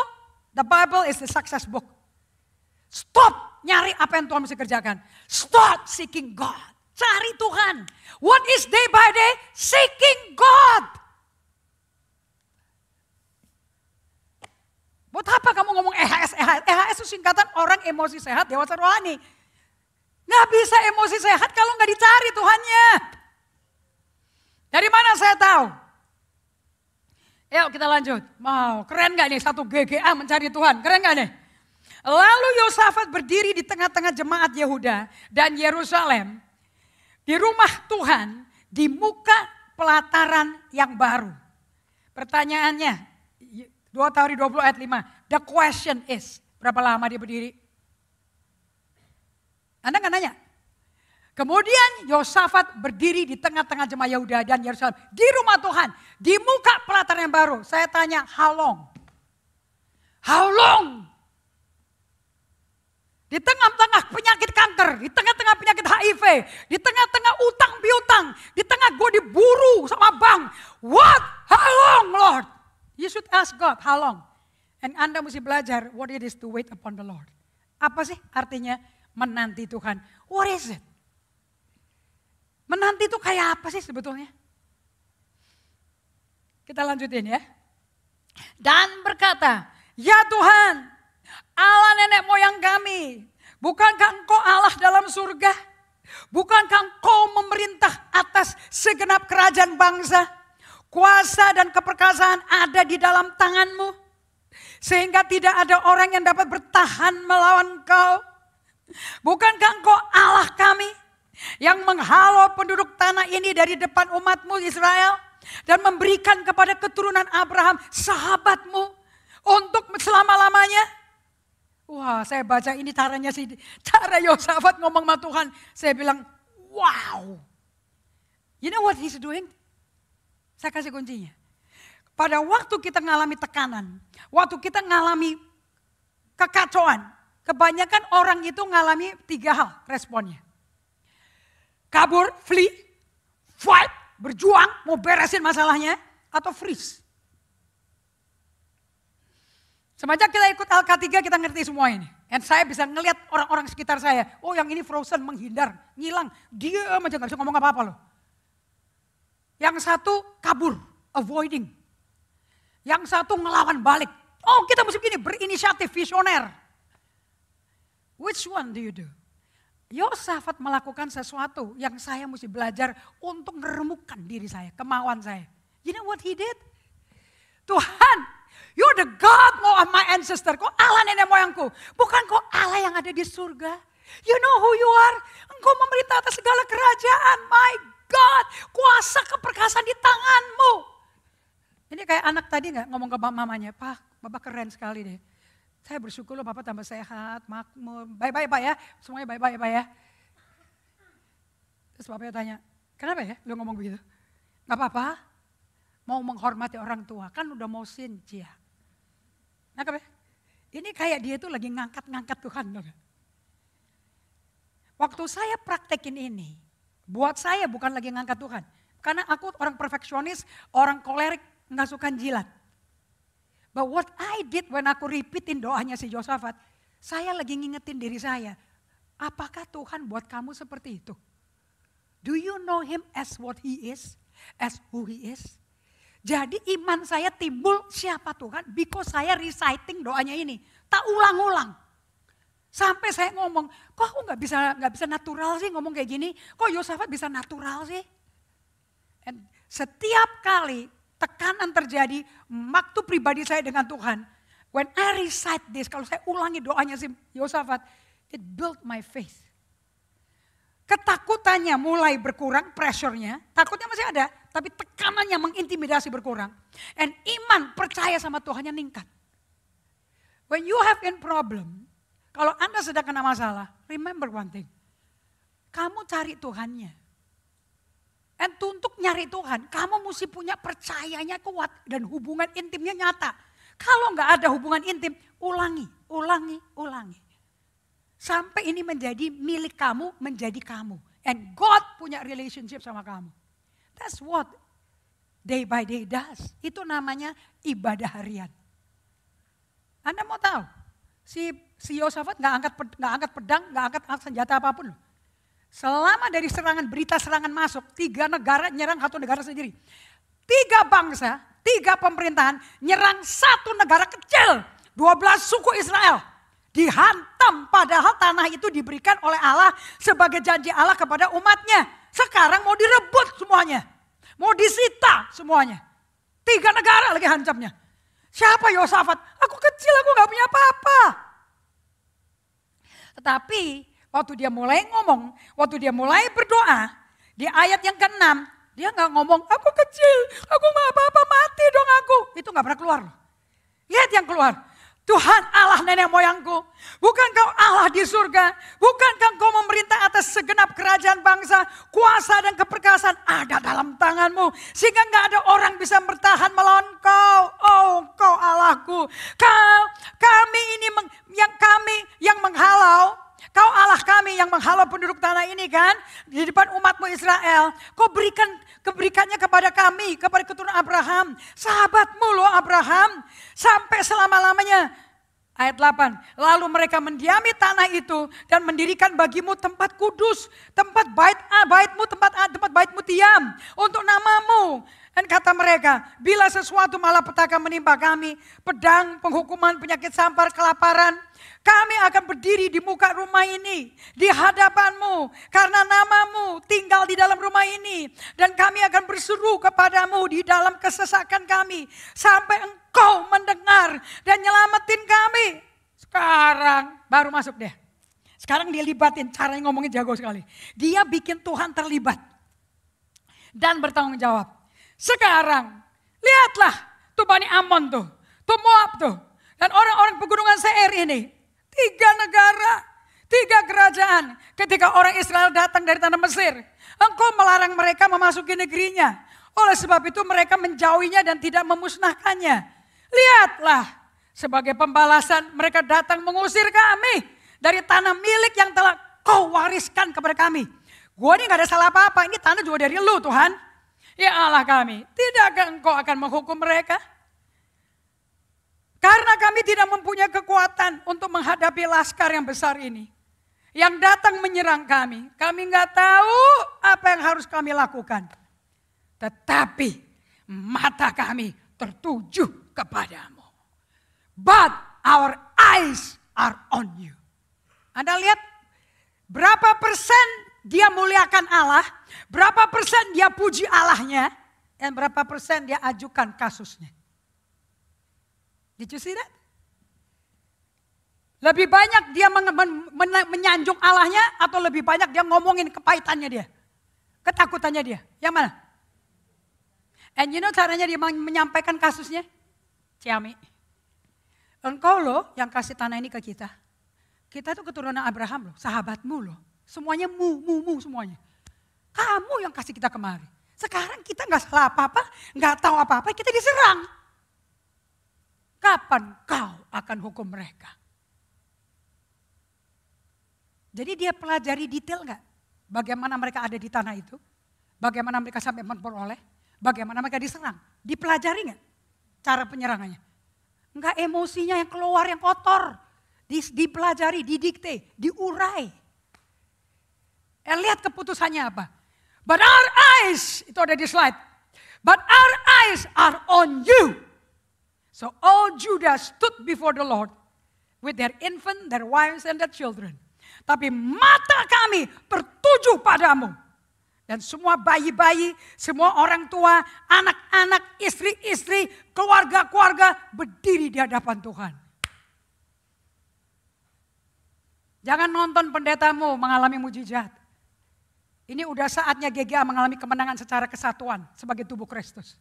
The Bible is the success book. Stop nyari apa yang Tuhan mesti kerjakan. Stop seeking God. Cari Tuhan. What is day by day? Seeking God. Buat apa kamu ngomong EHS, EHS? EHS itu singkatan orang emosi sehat, dewasa rohani. Nggak bisa emosi sehat kalau nggak dicari Tuhannya. Dari mana saya tahu? Yuk kita lanjut. Wow, keren gak nih satu GGA mencari Tuhan? Keren gak nih? Lalu Yosafat berdiri di tengah-tengah jemaat Yehuda dan Yerusalem di rumah Tuhan di muka pelataran yang baru. Pertanyaannya, 2 Tauri 20 ayat 5, the question is, berapa lama dia berdiri? Anda gak nanya? Kemudian Yosafat berdiri di tengah-tengah jemaah Yehuda dan Yerusalem. Di rumah Tuhan, di muka pelataran yang baru. Saya tanya, how long? How long? Di tengah-tengah penyakit kanker, di tengah-tengah penyakit HIV, di tengah-tengah utang piutang, di tengah gue diburu sama bank. What? How long, Lord? You should ask God, how long? And Anda mesti belajar what it is to wait upon the Lord. Apa sih artinya menanti Tuhan? What is it? Menanti itu kayak apa sih sebetulnya? Kita lanjutin ya. Dan berkata, Ya Tuhan, Allah nenek moyang kami, bukankah engkau Allah dalam surga? Bukankah engkau memerintah atas segenap kerajaan bangsa? Kuasa dan keperkasaan ada di dalam tanganmu. Sehingga tidak ada orang yang dapat bertahan melawan engkau. Bukankah engkau Allah kami? yang menghalau penduduk tanah ini dari depan umatmu Israel dan memberikan kepada keturunan Abraham sahabatmu untuk selama-lamanya. Wah, saya baca ini caranya sih, cara Yosafat ngomong sama Tuhan. Saya bilang, wow. You know what he's doing? Saya kasih kuncinya. Pada waktu kita mengalami tekanan, waktu kita mengalami kekacauan, kebanyakan orang itu mengalami tiga hal responnya kabur, flee, fight, berjuang, mau beresin masalahnya, atau freeze. Semenjak kita ikut LK3 kita ngerti semua ini. Dan saya bisa ngelihat orang-orang sekitar saya. Oh yang ini frozen, menghindar, ngilang. Dia aja gak bisa ngomong apa-apa loh. Yang satu kabur, avoiding. Yang satu ngelawan balik. Oh kita mesti begini, berinisiatif, visioner. Which one do you do? Yosafat melakukan sesuatu yang saya mesti belajar untuk meremukkan diri saya, kemauan saya. You know what he did? Tuhan, you're the God of my ancestor. Kau Allah nenek moyangku. Bukan kau Allah yang ada di surga. You know who you are. Engkau memerintah atas segala kerajaan. My God, kuasa keperkasaan di tanganmu. Ini kayak anak tadi nggak ngomong ke mamanya, Pak, Bapak keren sekali deh. Saya bersyukur loh Bapak tambah sehat, makmur. Bye-bye Pak ya, semuanya bye-bye Pak ya. Terus Bapaknya tanya, kenapa ya lu ngomong begitu? Gak apa-apa, mau menghormati orang tua, kan udah mau sinjia. Nangkep ya? Ini kayak dia tuh lagi ngangkat-ngangkat Tuhan. Waktu saya praktekin ini, buat saya bukan lagi ngangkat Tuhan. Karena aku orang perfeksionis, orang kolerik, nggak suka jilat. But what I did when aku repeatin doanya si Yosafat, saya lagi ngingetin diri saya, apakah Tuhan buat kamu seperti itu? Do you know him as what he is? As who he is? Jadi iman saya timbul siapa Tuhan because saya reciting doanya ini. Tak ulang-ulang. Sampai saya ngomong, kok aku nggak bisa nggak bisa natural sih ngomong kayak gini? Kok Yosafat bisa natural sih? And setiap kali tekanan terjadi, waktu pribadi saya dengan Tuhan. When I recite this, kalau saya ulangi doanya si Yosafat, it built my faith. Ketakutannya mulai berkurang, pressure-nya, takutnya masih ada, tapi tekanannya mengintimidasi berkurang. And iman percaya sama Tuhannya ningkat. When you have in problem, kalau Anda sedang kena masalah, remember one thing. Kamu cari Tuhannya. Itu untuk nyari Tuhan, kamu mesti punya percayanya kuat dan hubungan intimnya nyata. Kalau nggak ada hubungan intim, ulangi, ulangi, ulangi. Sampai ini menjadi milik kamu, menjadi kamu. And God punya relationship sama kamu. That's what day by day does. Itu namanya ibadah harian. Anda mau tahu, si si Yosafat e nggak angkat nggak angkat pedang, nggak angkat senjata apapun loh. Selama dari serangan berita serangan masuk, tiga negara nyerang satu negara sendiri. Tiga bangsa, tiga pemerintahan nyerang satu negara kecil. dua belas suku Israel dihantam padahal tanah itu diberikan oleh Allah sebagai janji Allah kepada umatnya. Sekarang mau direbut semuanya. Mau disita semuanya. Tiga negara lagi hancamnya. Siapa Yosafat? Aku kecil, aku gak punya apa-apa. Tetapi Waktu dia mulai ngomong, waktu dia mulai berdoa, di ayat yang keenam dia nggak ngomong, aku kecil, aku nggak apa-apa, mati dong aku. Itu nggak pernah keluar. Lihat yang keluar. Tuhan Allah nenek moyangku, bukan kau Allah di surga, bukan kau memerintah atas segenap kerajaan bangsa, kuasa dan keperkasaan ada dalam tanganmu, sehingga nggak ada orang bisa bertahan melawan kau, oh kau Allahku, kau kami ini yang kami yang menghalau Kau Allah kami yang menghalau penduduk tanah ini kan di depan umatmu Israel. Kau berikan keberikannya kepada kami, kepada keturunan Abraham. Sahabatmu loh Abraham. Sampai selama-lamanya. Ayat 8. Lalu mereka mendiami tanah itu dan mendirikan bagimu tempat kudus. Tempat bait, ah, baitmu, tempat, ah, tempat baitmu tiam. Untuk namamu. Dan kata mereka, bila sesuatu malapetaka menimpa kami, pedang, penghukuman, penyakit sampar, kelaparan, kami akan berdiri di muka rumah ini, di hadapanmu, karena namamu tinggal di dalam rumah ini. Dan kami akan berseru kepadamu di dalam kesesakan kami, sampai engkau mendengar dan nyelamatin kami. Sekarang baru masuk deh. Sekarang dia libatin, caranya ngomongin jago sekali. Dia bikin Tuhan terlibat dan bertanggung jawab. Sekarang, lihatlah tuh Bani Amon tuh, tuh Moab tuh, dan orang-orang pegunungan Seir ini. Tiga negara, tiga kerajaan. Ketika orang Israel datang dari tanah Mesir, engkau melarang mereka memasuki negerinya. Oleh sebab itu mereka menjauhinya dan tidak memusnahkannya. Lihatlah, sebagai pembalasan mereka datang mengusir kami dari tanah milik yang telah kau wariskan kepada kami. Gue ini gak ada salah apa-apa, ini tanah juga dari lu Tuhan. Ya Allah kami, tidakkah engkau akan menghukum mereka? Karena kami tidak mempunyai kekuatan untuk menghadapi laskar yang besar ini. Yang datang menyerang kami. Kami nggak tahu apa yang harus kami lakukan. Tetapi mata kami tertuju kepadamu. But our eyes are on you. Anda lihat berapa persen dia muliakan Allah, Berapa persen dia puji Allahnya dan berapa persen dia ajukan kasusnya. Did you see that? Lebih banyak dia men men menyanjung Allahnya atau lebih banyak dia ngomongin kepahitannya dia. Ketakutannya dia. Yang mana? And you know caranya dia menyampaikan kasusnya? Ciami. Engkau loh yang kasih tanah ini ke kita. Kita tuh keturunan Abraham loh, sahabatmu loh. Semuanya mu, mu, mu semuanya. Kamu yang kasih kita kemari. Sekarang kita nggak salah apa-apa, nggak tahu apa-apa, kita diserang. Kapan kau akan hukum mereka? Jadi dia pelajari detail nggak? Bagaimana mereka ada di tanah itu? Bagaimana mereka sampai memperoleh? Bagaimana mereka diserang? Dipelajari nggak cara penyerangannya? Enggak emosinya yang keluar yang kotor. Dipelajari, didikte, diurai. Eh, lihat keputusannya apa? But our eyes, itu ada di slide. But our eyes are on you. So all Judah stood before the Lord with their infant, their wives, and their children. Tapi mata kami tertuju padamu. Dan semua bayi-bayi, semua orang tua, anak-anak, istri-istri, keluarga-keluarga berdiri di hadapan Tuhan. Jangan nonton pendetamu mengalami mujizat. Ini udah saatnya GGA mengalami kemenangan secara kesatuan sebagai tubuh Kristus.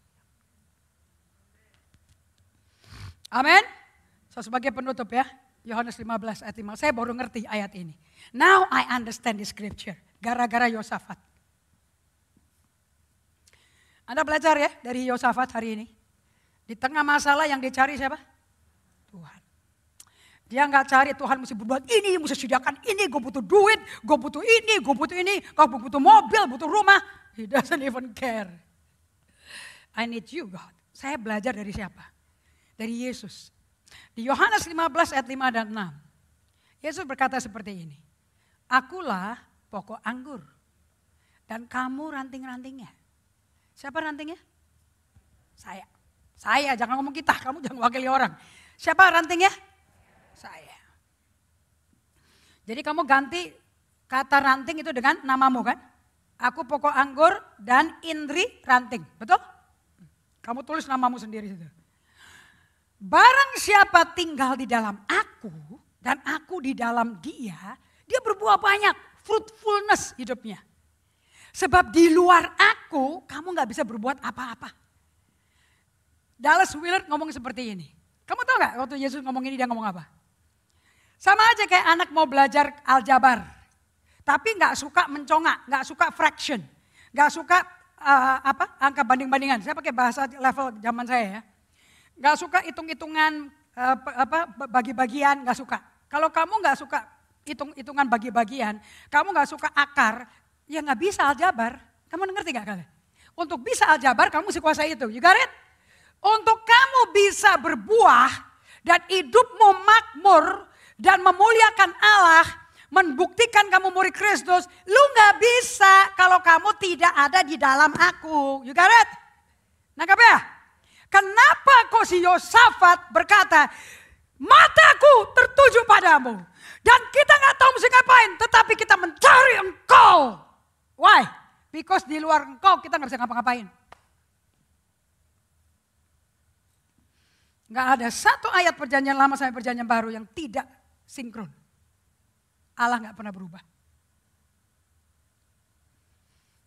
Amin. So sebagai penutup ya, Yohanes 15 ayat 5. Saya baru ngerti ayat ini. Now I understand the scripture. Gara-gara Yosafat. Anda belajar ya dari Yosafat hari ini. Di tengah masalah yang dicari siapa? Dia nggak cari Tuhan mesti berbuat ini, mesti sediakan ini, gue butuh duit, gue butuh ini, gue butuh ini, kau butuh mobil, butuh rumah. He doesn't even care. I need you God. Saya belajar dari siapa? Dari Yesus. Di Yohanes 15 ayat 5 dan 6. Yesus berkata seperti ini. Akulah pokok anggur dan kamu ranting-rantingnya. Siapa rantingnya? Saya. Saya, jangan ngomong kita, kamu jangan wakili orang. Siapa rantingnya? Jadi kamu ganti kata ranting itu dengan namamu kan? Aku pokok anggur dan Indri ranting, betul? Kamu tulis namamu sendiri situ. Barang siapa tinggal di dalam aku dan aku di dalam dia, dia berbuah banyak, fruitfulness hidupnya. Sebab di luar aku, kamu gak bisa berbuat apa-apa. Dallas Willard ngomong seperti ini. Kamu tahu gak waktu Yesus ngomong ini dia ngomong apa? Sama aja kayak anak mau belajar aljabar, tapi nggak suka mencongak, nggak suka fraction, nggak suka uh, apa angka banding-bandingan. Saya pakai bahasa level zaman saya ya. Nggak suka hitung-hitungan uh, apa bagi-bagian, nggak suka. Kalau kamu nggak suka hitung-hitungan bagi-bagian, kamu nggak suka akar, ya nggak bisa aljabar. Kamu ngerti nggak kalian? Untuk bisa aljabar kamu sih kuasai itu. You got it? Untuk kamu bisa berbuah dan hidupmu makmur, dan memuliakan Allah, membuktikan kamu murid Kristus, lu nggak bisa kalau kamu tidak ada di dalam aku. You got it? Nangkap ya? Kenapa kok si Yosafat berkata, mataku tertuju padamu. Dan kita nggak tahu mesti ngapain, tetapi kita mencari engkau. Why? Because di luar engkau kita nggak bisa ngapa-ngapain. Nggak ada satu ayat perjanjian lama sampai perjanjian baru yang tidak sinkron. Allah nggak pernah berubah.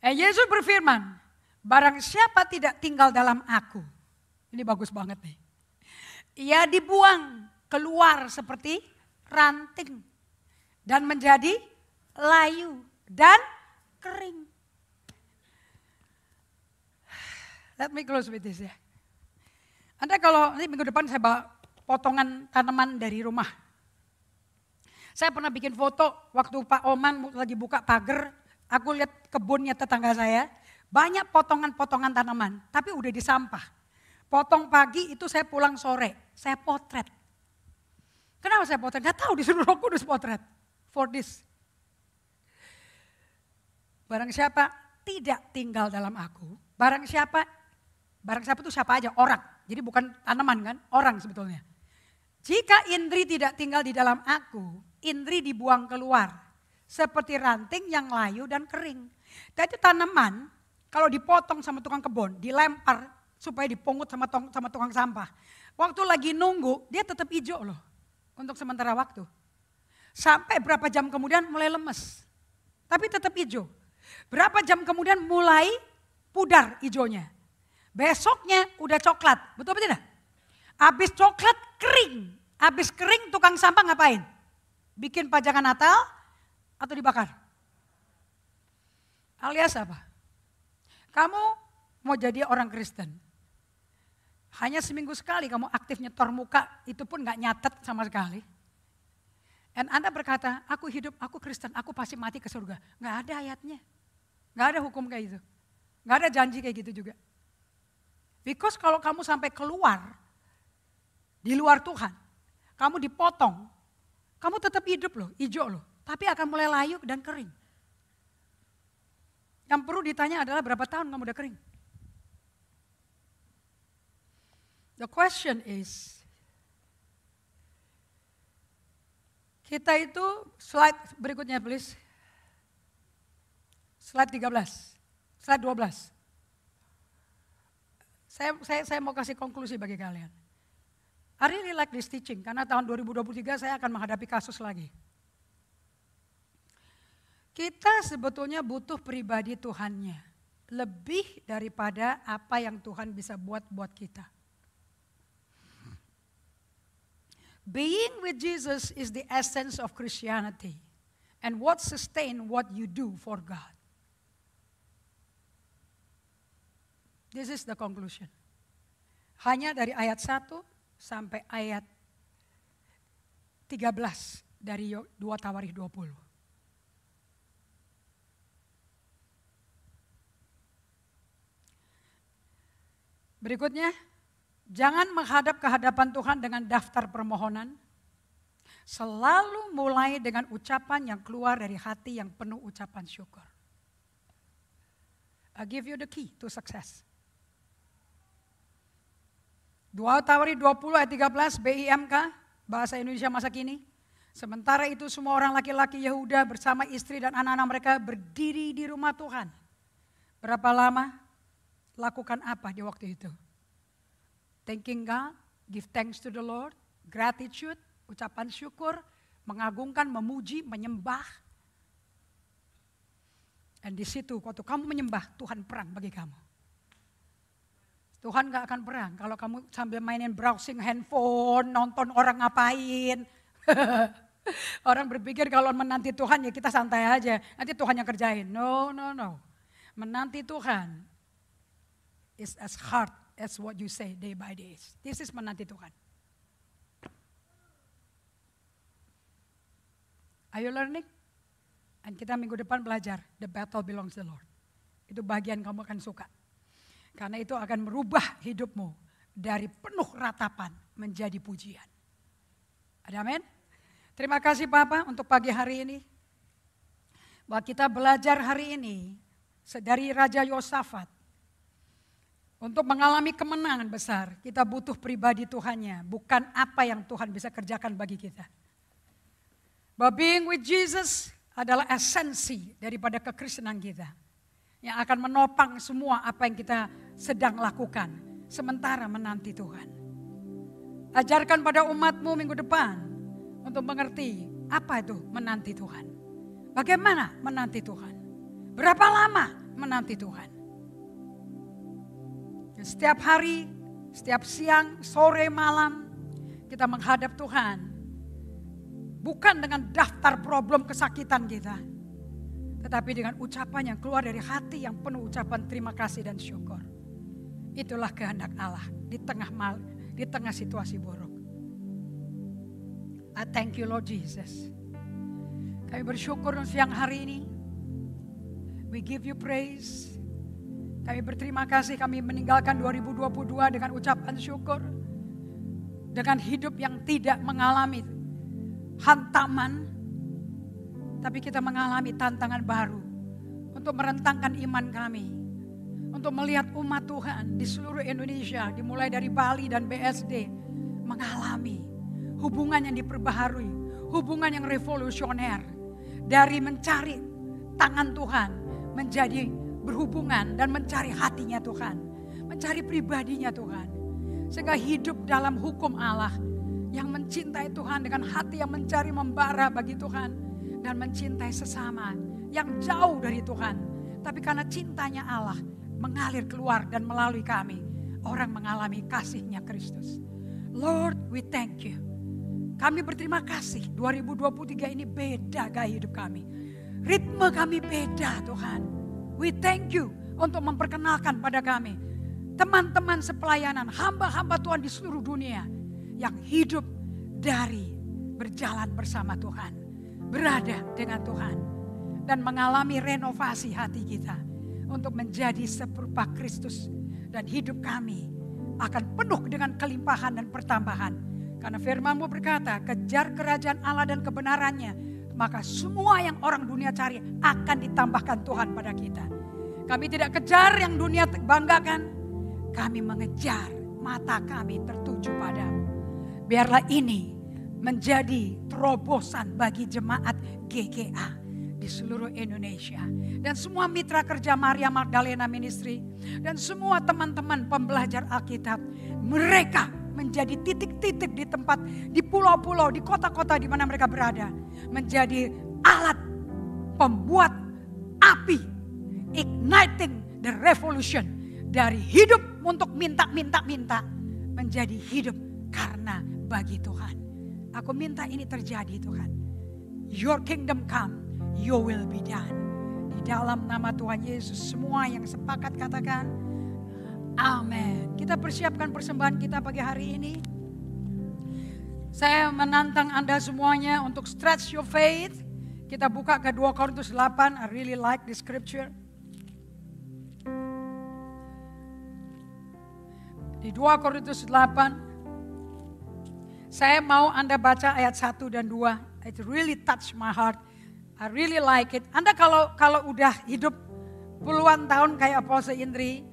Eh Yesus berfirman, barang siapa tidak tinggal dalam aku. Ini bagus banget nih. Ia dibuang keluar seperti ranting dan menjadi layu dan kering. Let me close with this ya. Anda kalau ini minggu depan saya bawa potongan tanaman dari rumah saya pernah bikin foto waktu Pak Oman lagi buka pagar, aku lihat kebunnya tetangga saya, banyak potongan-potongan tanaman, tapi udah disampah. Potong pagi itu saya pulang sore, saya potret. Kenapa saya potret? Gak tahu disuruh roh kudus potret. For this. Barang siapa tidak tinggal dalam aku, barang siapa, barang siapa itu siapa aja, orang. Jadi bukan tanaman kan, orang sebetulnya. Jika indri tidak tinggal di dalam aku, indri dibuang keluar. Seperti ranting yang layu dan kering. Tadi tanaman kalau dipotong sama tukang kebun, dilempar supaya dipungut sama, tong, sama tukang sampah. Waktu lagi nunggu, dia tetap hijau loh untuk sementara waktu. Sampai berapa jam kemudian mulai lemes. Tapi tetap hijau. Berapa jam kemudian mulai pudar hijaunya. Besoknya udah coklat, betul apa tidak? Habis coklat kering, habis kering tukang sampah ngapain? Bikin pajangan Natal atau dibakar? Alias apa? Kamu mau jadi orang Kristen. Hanya seminggu sekali kamu aktif nyetor muka, itu pun gak nyatet sama sekali. Dan Anda berkata, aku hidup, aku Kristen, aku pasti mati ke surga. Gak ada ayatnya. Gak ada hukum kayak gitu. Gak ada janji kayak gitu juga. Because kalau kamu sampai keluar, di luar Tuhan, kamu dipotong kamu tetap hidup loh, hijau loh, tapi akan mulai layu dan kering. Yang perlu ditanya adalah berapa tahun kamu udah kering? The question is, kita itu slide berikutnya please. Slide 13, slide 12. Saya, saya, saya mau kasih konklusi bagi kalian. I really like this teaching karena tahun 2023 saya akan menghadapi kasus lagi. Kita sebetulnya butuh pribadi Tuhannya lebih daripada apa yang Tuhan bisa buat buat kita. Being with Jesus is the essence of Christianity and what sustain what you do for God. This is the conclusion. Hanya dari ayat 1 sampai ayat 13 dari 2 Tawarikh 20. Berikutnya, jangan menghadap ke hadapan Tuhan dengan daftar permohonan. Selalu mulai dengan ucapan yang keluar dari hati yang penuh ucapan syukur. I give you the key to success. 2 Tawari 20 ayat 13 BIMK bahasa Indonesia masa kini. Sementara itu semua orang laki-laki Yehuda bersama istri dan anak-anak mereka berdiri di rumah Tuhan. Berapa lama? Lakukan apa di waktu itu? Thanking God, give thanks to the Lord, gratitude, ucapan syukur, mengagungkan, memuji, menyembah. Dan di situ waktu kamu menyembah Tuhan perang bagi kamu. Tuhan gak akan perang kalau kamu sambil mainin browsing handphone, nonton orang ngapain. orang berpikir kalau menanti Tuhan ya kita santai aja, nanti Tuhan yang kerjain. No, no, no. Menanti Tuhan is as hard as what you say day by day. This is menanti Tuhan. Are you learning? Dan kita minggu depan belajar, the battle belongs to the Lord. Itu bagian kamu akan suka. Karena itu akan merubah hidupmu dari penuh ratapan menjadi pujian. Ada amin? Terima kasih Bapak untuk pagi hari ini. Bahwa kita belajar hari ini dari Raja Yosafat. Untuk mengalami kemenangan besar, kita butuh pribadi Tuhannya, bukan apa yang Tuhan bisa kerjakan bagi kita. But being with Jesus adalah esensi daripada kekristenan kita yang akan menopang semua apa yang kita sedang lakukan sementara menanti Tuhan. Ajarkan pada umatmu minggu depan untuk mengerti apa itu menanti Tuhan. Bagaimana menanti Tuhan? Berapa lama menanti Tuhan? setiap hari, setiap siang, sore, malam kita menghadap Tuhan. Bukan dengan daftar problem kesakitan kita tetapi dengan ucapan yang keluar dari hati yang penuh ucapan terima kasih dan syukur. Itulah kehendak Allah di tengah mal, di tengah situasi buruk. I thank you Lord Jesus. Kami bersyukur siang hari ini. We give you praise. Kami berterima kasih kami meninggalkan 2022 dengan ucapan syukur. Dengan hidup yang tidak mengalami hantaman, tapi kita mengalami tantangan baru untuk merentangkan iman kami. Untuk melihat umat Tuhan di seluruh Indonesia, dimulai dari Bali dan BSD, mengalami hubungan yang diperbaharui, hubungan yang revolusioner. Dari mencari tangan Tuhan menjadi berhubungan dan mencari hatinya Tuhan. Mencari pribadinya Tuhan. Sehingga hidup dalam hukum Allah yang mencintai Tuhan dengan hati yang mencari membara bagi Tuhan dan mencintai sesama yang jauh dari Tuhan. Tapi karena cintanya Allah mengalir keluar dan melalui kami, orang mengalami kasihnya Kristus. Lord, we thank you. Kami berterima kasih 2023 ini beda gaya hidup kami. Ritme kami beda Tuhan. We thank you untuk memperkenalkan pada kami teman-teman sepelayanan, hamba-hamba Tuhan di seluruh dunia yang hidup dari berjalan bersama Tuhan berada dengan Tuhan dan mengalami renovasi hati kita untuk menjadi seperupa Kristus dan hidup kami akan penuh dengan kelimpahan dan pertambahan. Karena firmanmu berkata, kejar kerajaan Allah dan kebenarannya, maka semua yang orang dunia cari akan ditambahkan Tuhan pada kita. Kami tidak kejar yang dunia banggakan, kami mengejar mata kami tertuju padamu. Biarlah ini menjadi terobosan bagi jemaat GGA di seluruh Indonesia. Dan semua mitra kerja Maria Magdalena Ministry dan semua teman-teman pembelajar Alkitab, mereka menjadi titik-titik di tempat, di pulau-pulau, di kota-kota di mana mereka berada. Menjadi alat pembuat api, igniting the revolution dari hidup untuk minta-minta-minta menjadi hidup karena bagi Tuhan. Aku minta ini terjadi Tuhan. Your kingdom come, your will be done. Di dalam nama Tuhan Yesus semua yang sepakat katakan amin. Kita persiapkan persembahan kita pagi hari ini. Saya menantang Anda semuanya untuk stretch your faith. Kita buka ke 2 Korintus 8. I really like the scripture. Di 2 Korintus 8 saya mau Anda baca ayat 1 dan 2. It really touch my heart. I really like it. Anda kalau kalau udah hidup puluhan tahun kayak Apostle Indri,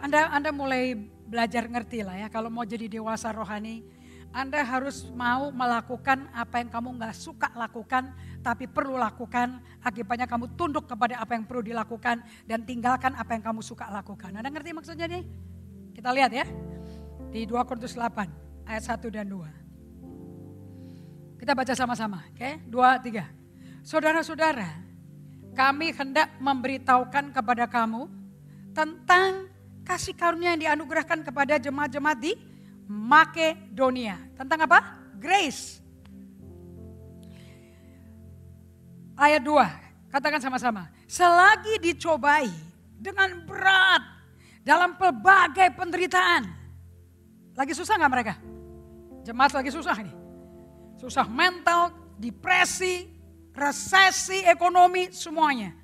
Anda Anda mulai belajar ngerti lah ya kalau mau jadi dewasa rohani, Anda harus mau melakukan apa yang kamu nggak suka lakukan tapi perlu lakukan. Akibatnya kamu tunduk kepada apa yang perlu dilakukan dan tinggalkan apa yang kamu suka lakukan. Anda ngerti maksudnya nih? Kita lihat ya. Di 2 Korintus 8 ayat 1 dan 2. Kita baca sama-sama, oke? Okay? 2 3. Saudara-saudara, kami hendak memberitahukan kepada kamu tentang kasih karunia yang dianugerahkan kepada jemaat-jemaat di Makedonia. Tentang apa? Grace ayat 2. Katakan sama-sama. Selagi dicobai dengan berat dalam pelbagai penderitaan. Lagi susah nggak mereka? Jemaat lagi susah nih. Susah mental, depresi, resesi ekonomi semuanya.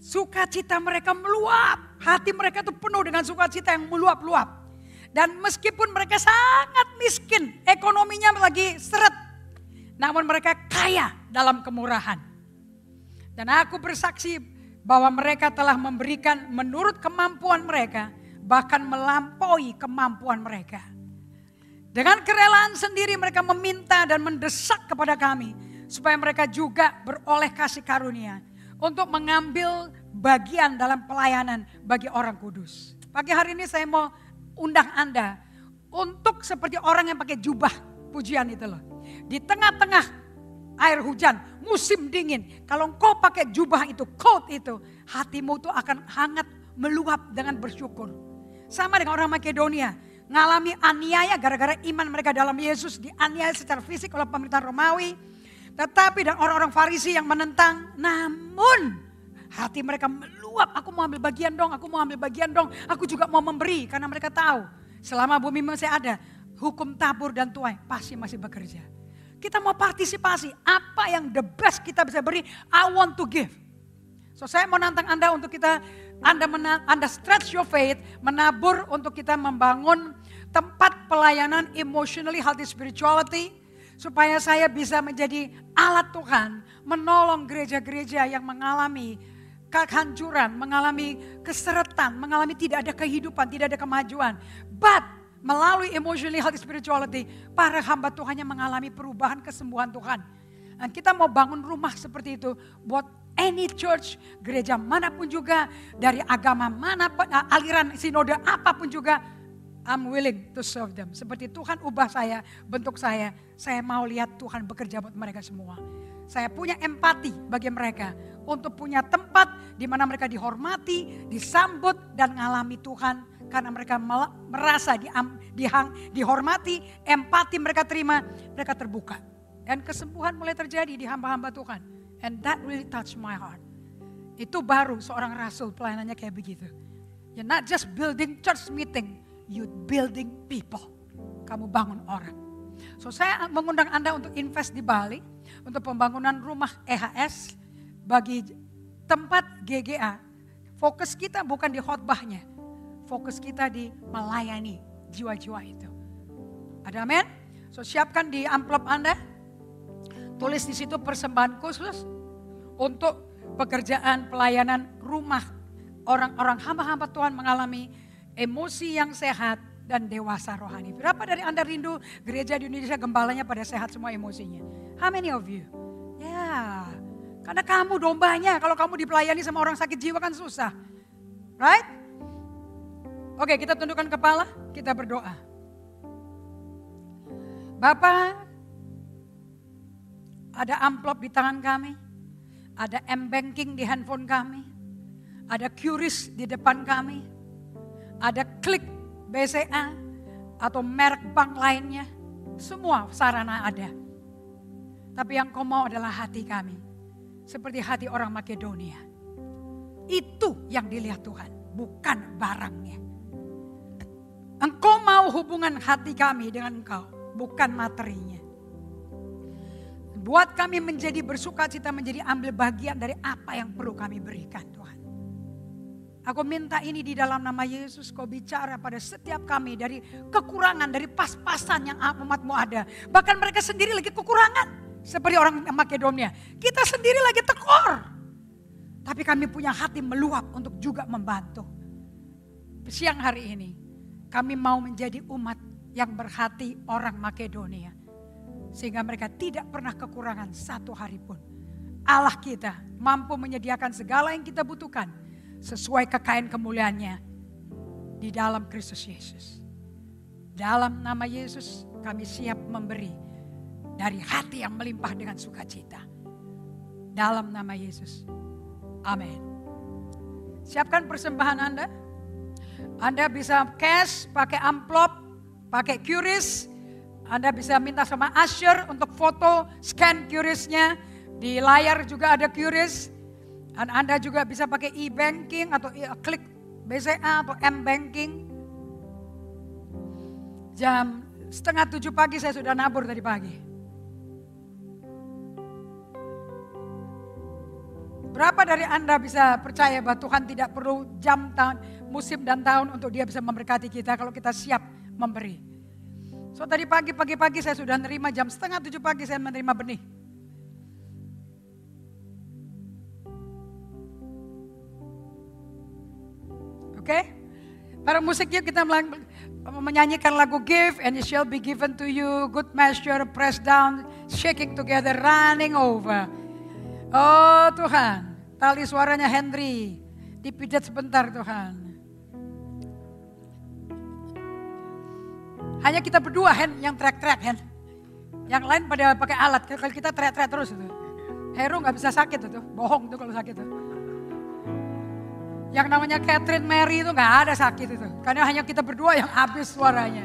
Sukacita mereka meluap. Hati mereka itu penuh dengan sukacita yang meluap-luap. Dan meskipun mereka sangat miskin, ekonominya lagi seret. Namun mereka kaya dalam kemurahan. Dan aku bersaksi bahwa mereka telah memberikan menurut kemampuan mereka, bahkan melampaui kemampuan mereka. Dengan kerelaan sendiri mereka meminta dan mendesak kepada kami supaya mereka juga beroleh kasih karunia untuk mengambil bagian dalam pelayanan bagi orang kudus. Pagi hari ini saya mau undang Anda untuk seperti orang yang pakai jubah pujian itu loh. Di tengah-tengah air hujan, musim dingin. Kalau engkau pakai jubah itu, coat itu, hatimu itu akan hangat meluap dengan bersyukur. Sama dengan orang Makedonia, ngalami aniaya gara-gara iman mereka dalam Yesus, dianiaya secara fisik oleh pemerintah Romawi. Tetapi dan orang-orang Farisi yang menentang, namun hati mereka meluap, aku mau ambil bagian dong, aku mau ambil bagian dong, aku juga mau memberi karena mereka tahu selama bumi masih ada, hukum tabur dan tuai pasti masih bekerja. Kita mau partisipasi. Apa yang the best kita bisa beri, I want to give. So saya mau nantang Anda untuk kita, Anda, mena, Anda stretch your faith, menabur untuk kita membangun tempat pelayanan emotionally healthy spirituality. Supaya saya bisa menjadi alat Tuhan menolong gereja-gereja yang mengalami kehancuran, mengalami keseretan, mengalami tidak ada kehidupan, tidak ada kemajuan. But melalui emotional health spirituality, para hamba Tuhan yang mengalami perubahan kesembuhan Tuhan. Dan kita mau bangun rumah seperti itu buat any church, gereja manapun juga, dari agama mana, eh, aliran sinode apapun juga, I'm willing to serve them. Seperti Tuhan ubah saya, bentuk saya, saya mau lihat Tuhan bekerja buat mereka semua. Saya punya empati bagi mereka untuk punya tempat di mana mereka dihormati, disambut dan mengalami Tuhan karena mereka merasa dihang, dihormati, empati mereka terima, mereka terbuka. Dan kesembuhan mulai terjadi di hamba-hamba Tuhan. And that really touched my heart. Itu baru seorang rasul pelayanannya kayak begitu. You're not just building church meeting, you building people. Kamu bangun orang. So saya mengundang Anda untuk invest di Bali, untuk pembangunan rumah EHS bagi tempat GGA. Fokus kita bukan di khotbahnya, fokus kita di melayani jiwa-jiwa itu. Ada amin? So siapkan di amplop Anda. Tulis di situ persembahan khusus untuk pekerjaan pelayanan rumah orang-orang hamba-hamba Tuhan mengalami emosi yang sehat dan dewasa rohani. Berapa dari Anda rindu gereja di Indonesia gembalanya pada sehat semua emosinya? How many of you? Ya, yeah. karena kamu dombanya. Kalau kamu dipelayani sama orang sakit jiwa kan susah. Right? Oke, kita tundukkan kepala, kita berdoa. Bapak, ada amplop di tangan kami, ada m-banking di handphone kami, ada QRIS di depan kami, ada klik BCA atau merek bank lainnya, semua sarana ada. Tapi yang kau mau adalah hati kami, seperti hati orang Makedonia. Itu yang dilihat Tuhan, bukan barangnya. Engkau mau hubungan hati kami dengan engkau, bukan materinya. Buat kami menjadi bersuka cita, menjadi ambil bagian dari apa yang perlu kami berikan Tuhan. Aku minta ini di dalam nama Yesus kau bicara pada setiap kami dari kekurangan, dari pas-pasan yang umatmu ada. Bahkan mereka sendiri lagi kekurangan. Seperti orang Makedonia. Kita sendiri lagi tekor. Tapi kami punya hati meluap untuk juga membantu. Siang hari ini kami mau menjadi umat yang berhati orang Makedonia. Sehingga mereka tidak pernah kekurangan satu hari pun. Allah kita mampu menyediakan segala yang kita butuhkan sesuai kekayaan kemuliaannya di dalam Kristus Yesus. Dalam nama Yesus kami siap memberi dari hati yang melimpah dengan sukacita. Dalam nama Yesus. Amin. Siapkan persembahan Anda. Anda bisa cash, pakai amplop, pakai QRIS. Anda bisa minta sama Asher untuk foto, scan QRIS-nya. Di layar juga ada QRIS. Dan Anda juga bisa pakai e-banking atau klik BCA atau m-banking. Jam setengah tujuh pagi saya sudah nabur tadi pagi. Berapa dari Anda bisa percaya bahwa Tuhan tidak perlu jam tangan? musim dan tahun untuk dia bisa memberkati kita kalau kita siap memberi. So tadi pagi, pagi-pagi saya sudah menerima jam setengah tujuh pagi saya menerima benih. Oke? Okay? Para musik yuk kita menyanyikan lagu Give and it shall be given to you. Good measure, press down, shaking together, running over. Oh Tuhan, tali suaranya Henry. Dipijat sebentar Tuhan. Hanya kita berdua hand yang teriak-teriak hand. Yang lain pada pakai alat. Kalau kita teriak-teriak terus itu. Heru nggak bisa sakit itu, bohong tuh kalau sakit itu. Yang namanya Catherine Mary itu nggak ada sakit itu. Karena hanya kita berdua yang habis suaranya.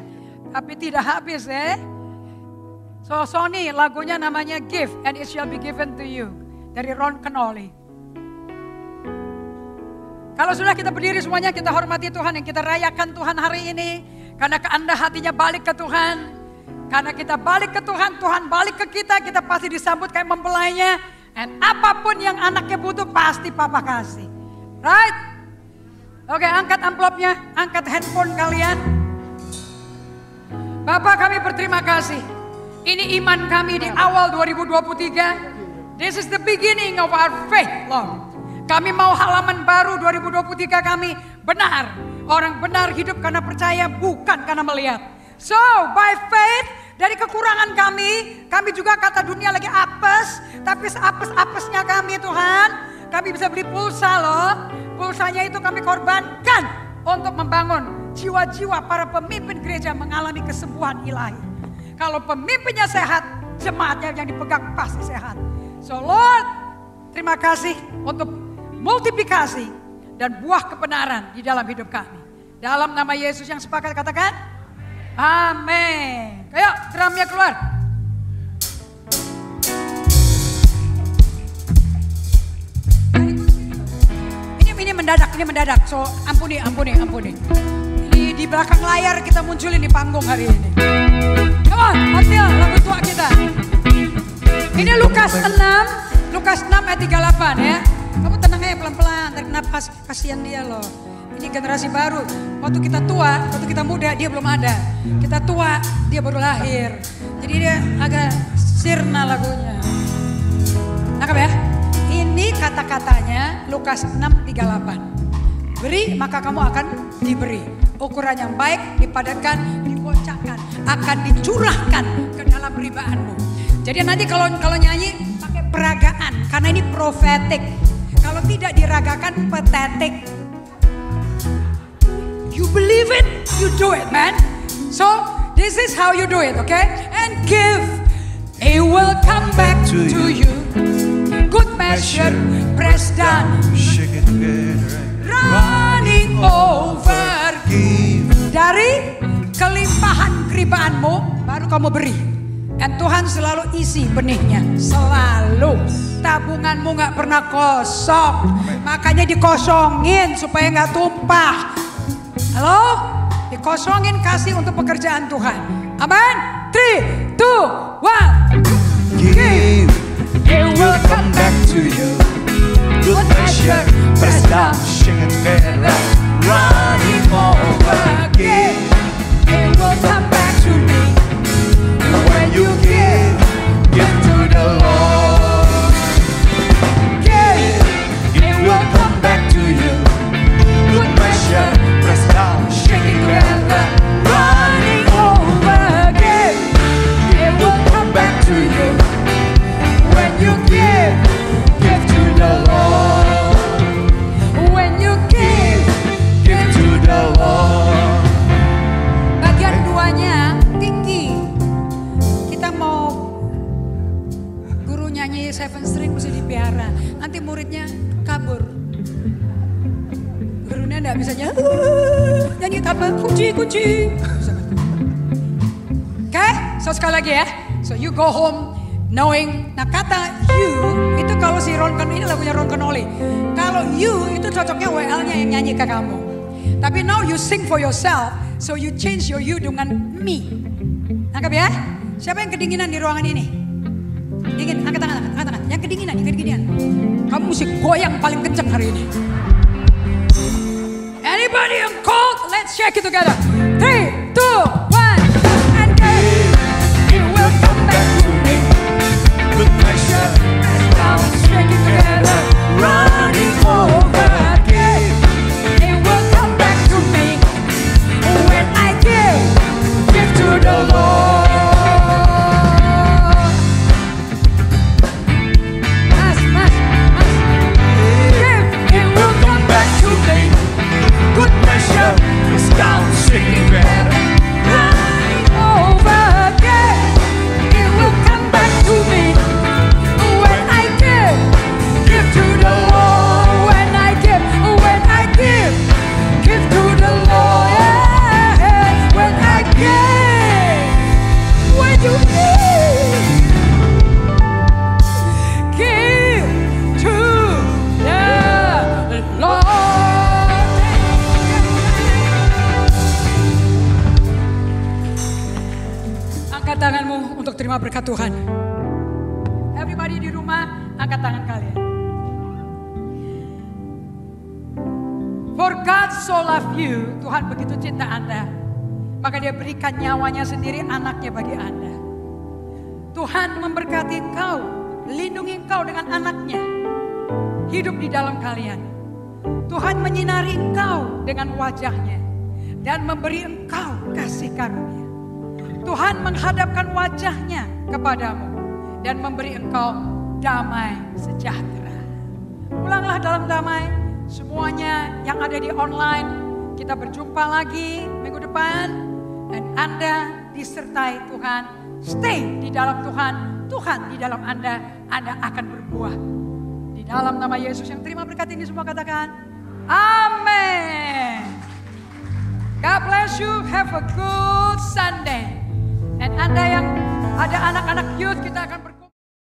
Tapi tidak habis ya. Eh? So Sony lagunya namanya Give and It Shall Be Given to You dari Ron Kenoli. Kalau sudah kita berdiri semuanya kita hormati Tuhan yang kita rayakan Tuhan hari ini karena Anda hatinya balik ke Tuhan. Karena kita balik ke Tuhan, Tuhan balik ke kita, kita pasti disambut kayak mempelainya. Dan apapun yang anaknya butuh pasti papa kasih. Right? Oke, angkat amplopnya, angkat handphone kalian. Bapak kami berterima kasih. Ini iman kami di awal 2023. This is the beginning of our faith, Lord. Kami mau halaman baru 2023 kami benar Orang benar hidup karena percaya bukan karena melihat. So by faith dari kekurangan kami, kami juga kata dunia lagi apes, tapi apes-apesnya kami Tuhan, kami bisa beli pulsa loh. Pulsanya itu kami korbankan untuk membangun jiwa-jiwa para pemimpin gereja mengalami kesembuhan ilahi. Kalau pemimpinnya sehat, jemaatnya yang dipegang pasti sehat. So Lord, terima kasih untuk multiplikasi dan buah kebenaran di dalam hidup kami. Dalam nama Yesus yang sepakat katakan, Amin. Ayo drumnya keluar. Ini ini mendadak, ini mendadak. So ampuni, ampuni, ampuni. Di, di belakang layar kita munculin di panggung hari ini. Come on, Matil, lagu tua kita. Ini Lukas 6, Lukas 6 ayat 38 ya. Kamu deh pelan-pelan, tarik nafas, kasihan dia loh. Ini generasi baru. Waktu kita tua, waktu kita muda dia belum ada. Kita tua, dia baru lahir. Jadi dia agak sirna lagunya. Nangkap ya? Ini kata-katanya Lukas 6:38. Beri maka kamu akan diberi. Ukuran yang baik dipadatkan, dibocahkan, akan dicurahkan ke dalam ribaanmu. Jadi nanti kalau kalau nyanyi pakai peragaan karena ini profetik. Kalau tidak diragakan pathetic. You believe it, you do it, man. So this is how you do it, okay? And give, it will come back to, you. Good measure, press down, running over. Give. Dari kelimpahan keribaanmu baru kamu beri. Dan Tuhan selalu isi benihnya, selalu. Tabunganmu nggak pernah kosong, makanya dikosongin supaya nggak tumpah. Halo, dikosongin kasih untuk pekerjaan Tuhan. Aman? Three, two, one. Give, it will come back to you. Good measure, pressed down, shaken together, running over. Give, it will come. you can. not ke kamu. Tapi now you sing for yourself, so you change your you dengan me. Anggap ya? Siapa yang kedinginan di ruangan ini? Dingin, angkat tangan, angkat tangan. Yang kedinginan, yang kedinginan. Kamu mesti goyang paling kenceng hari ini. Anybody yang cold, let's shake it together. bapaknya sendiri anaknya bagi Anda. Tuhan memberkati engkau, lindungi engkau dengan anaknya. Hidup di dalam kalian. Tuhan menyinari engkau dengan wajahnya. Dan memberi engkau kasih karunia. Tuhan menghadapkan wajahnya kepadamu. Dan memberi engkau damai sejahtera. Pulanglah dalam damai. Semuanya yang ada di online, kita berjumpa lagi minggu depan anda disertai Tuhan, stay di dalam Tuhan, Tuhan di dalam Anda, Anda akan berbuah. Di dalam nama Yesus yang terima berkat ini semua katakan, Amin. God bless you, have a good Sunday. Dan Anda yang ada anak-anak youth, kita akan berkata.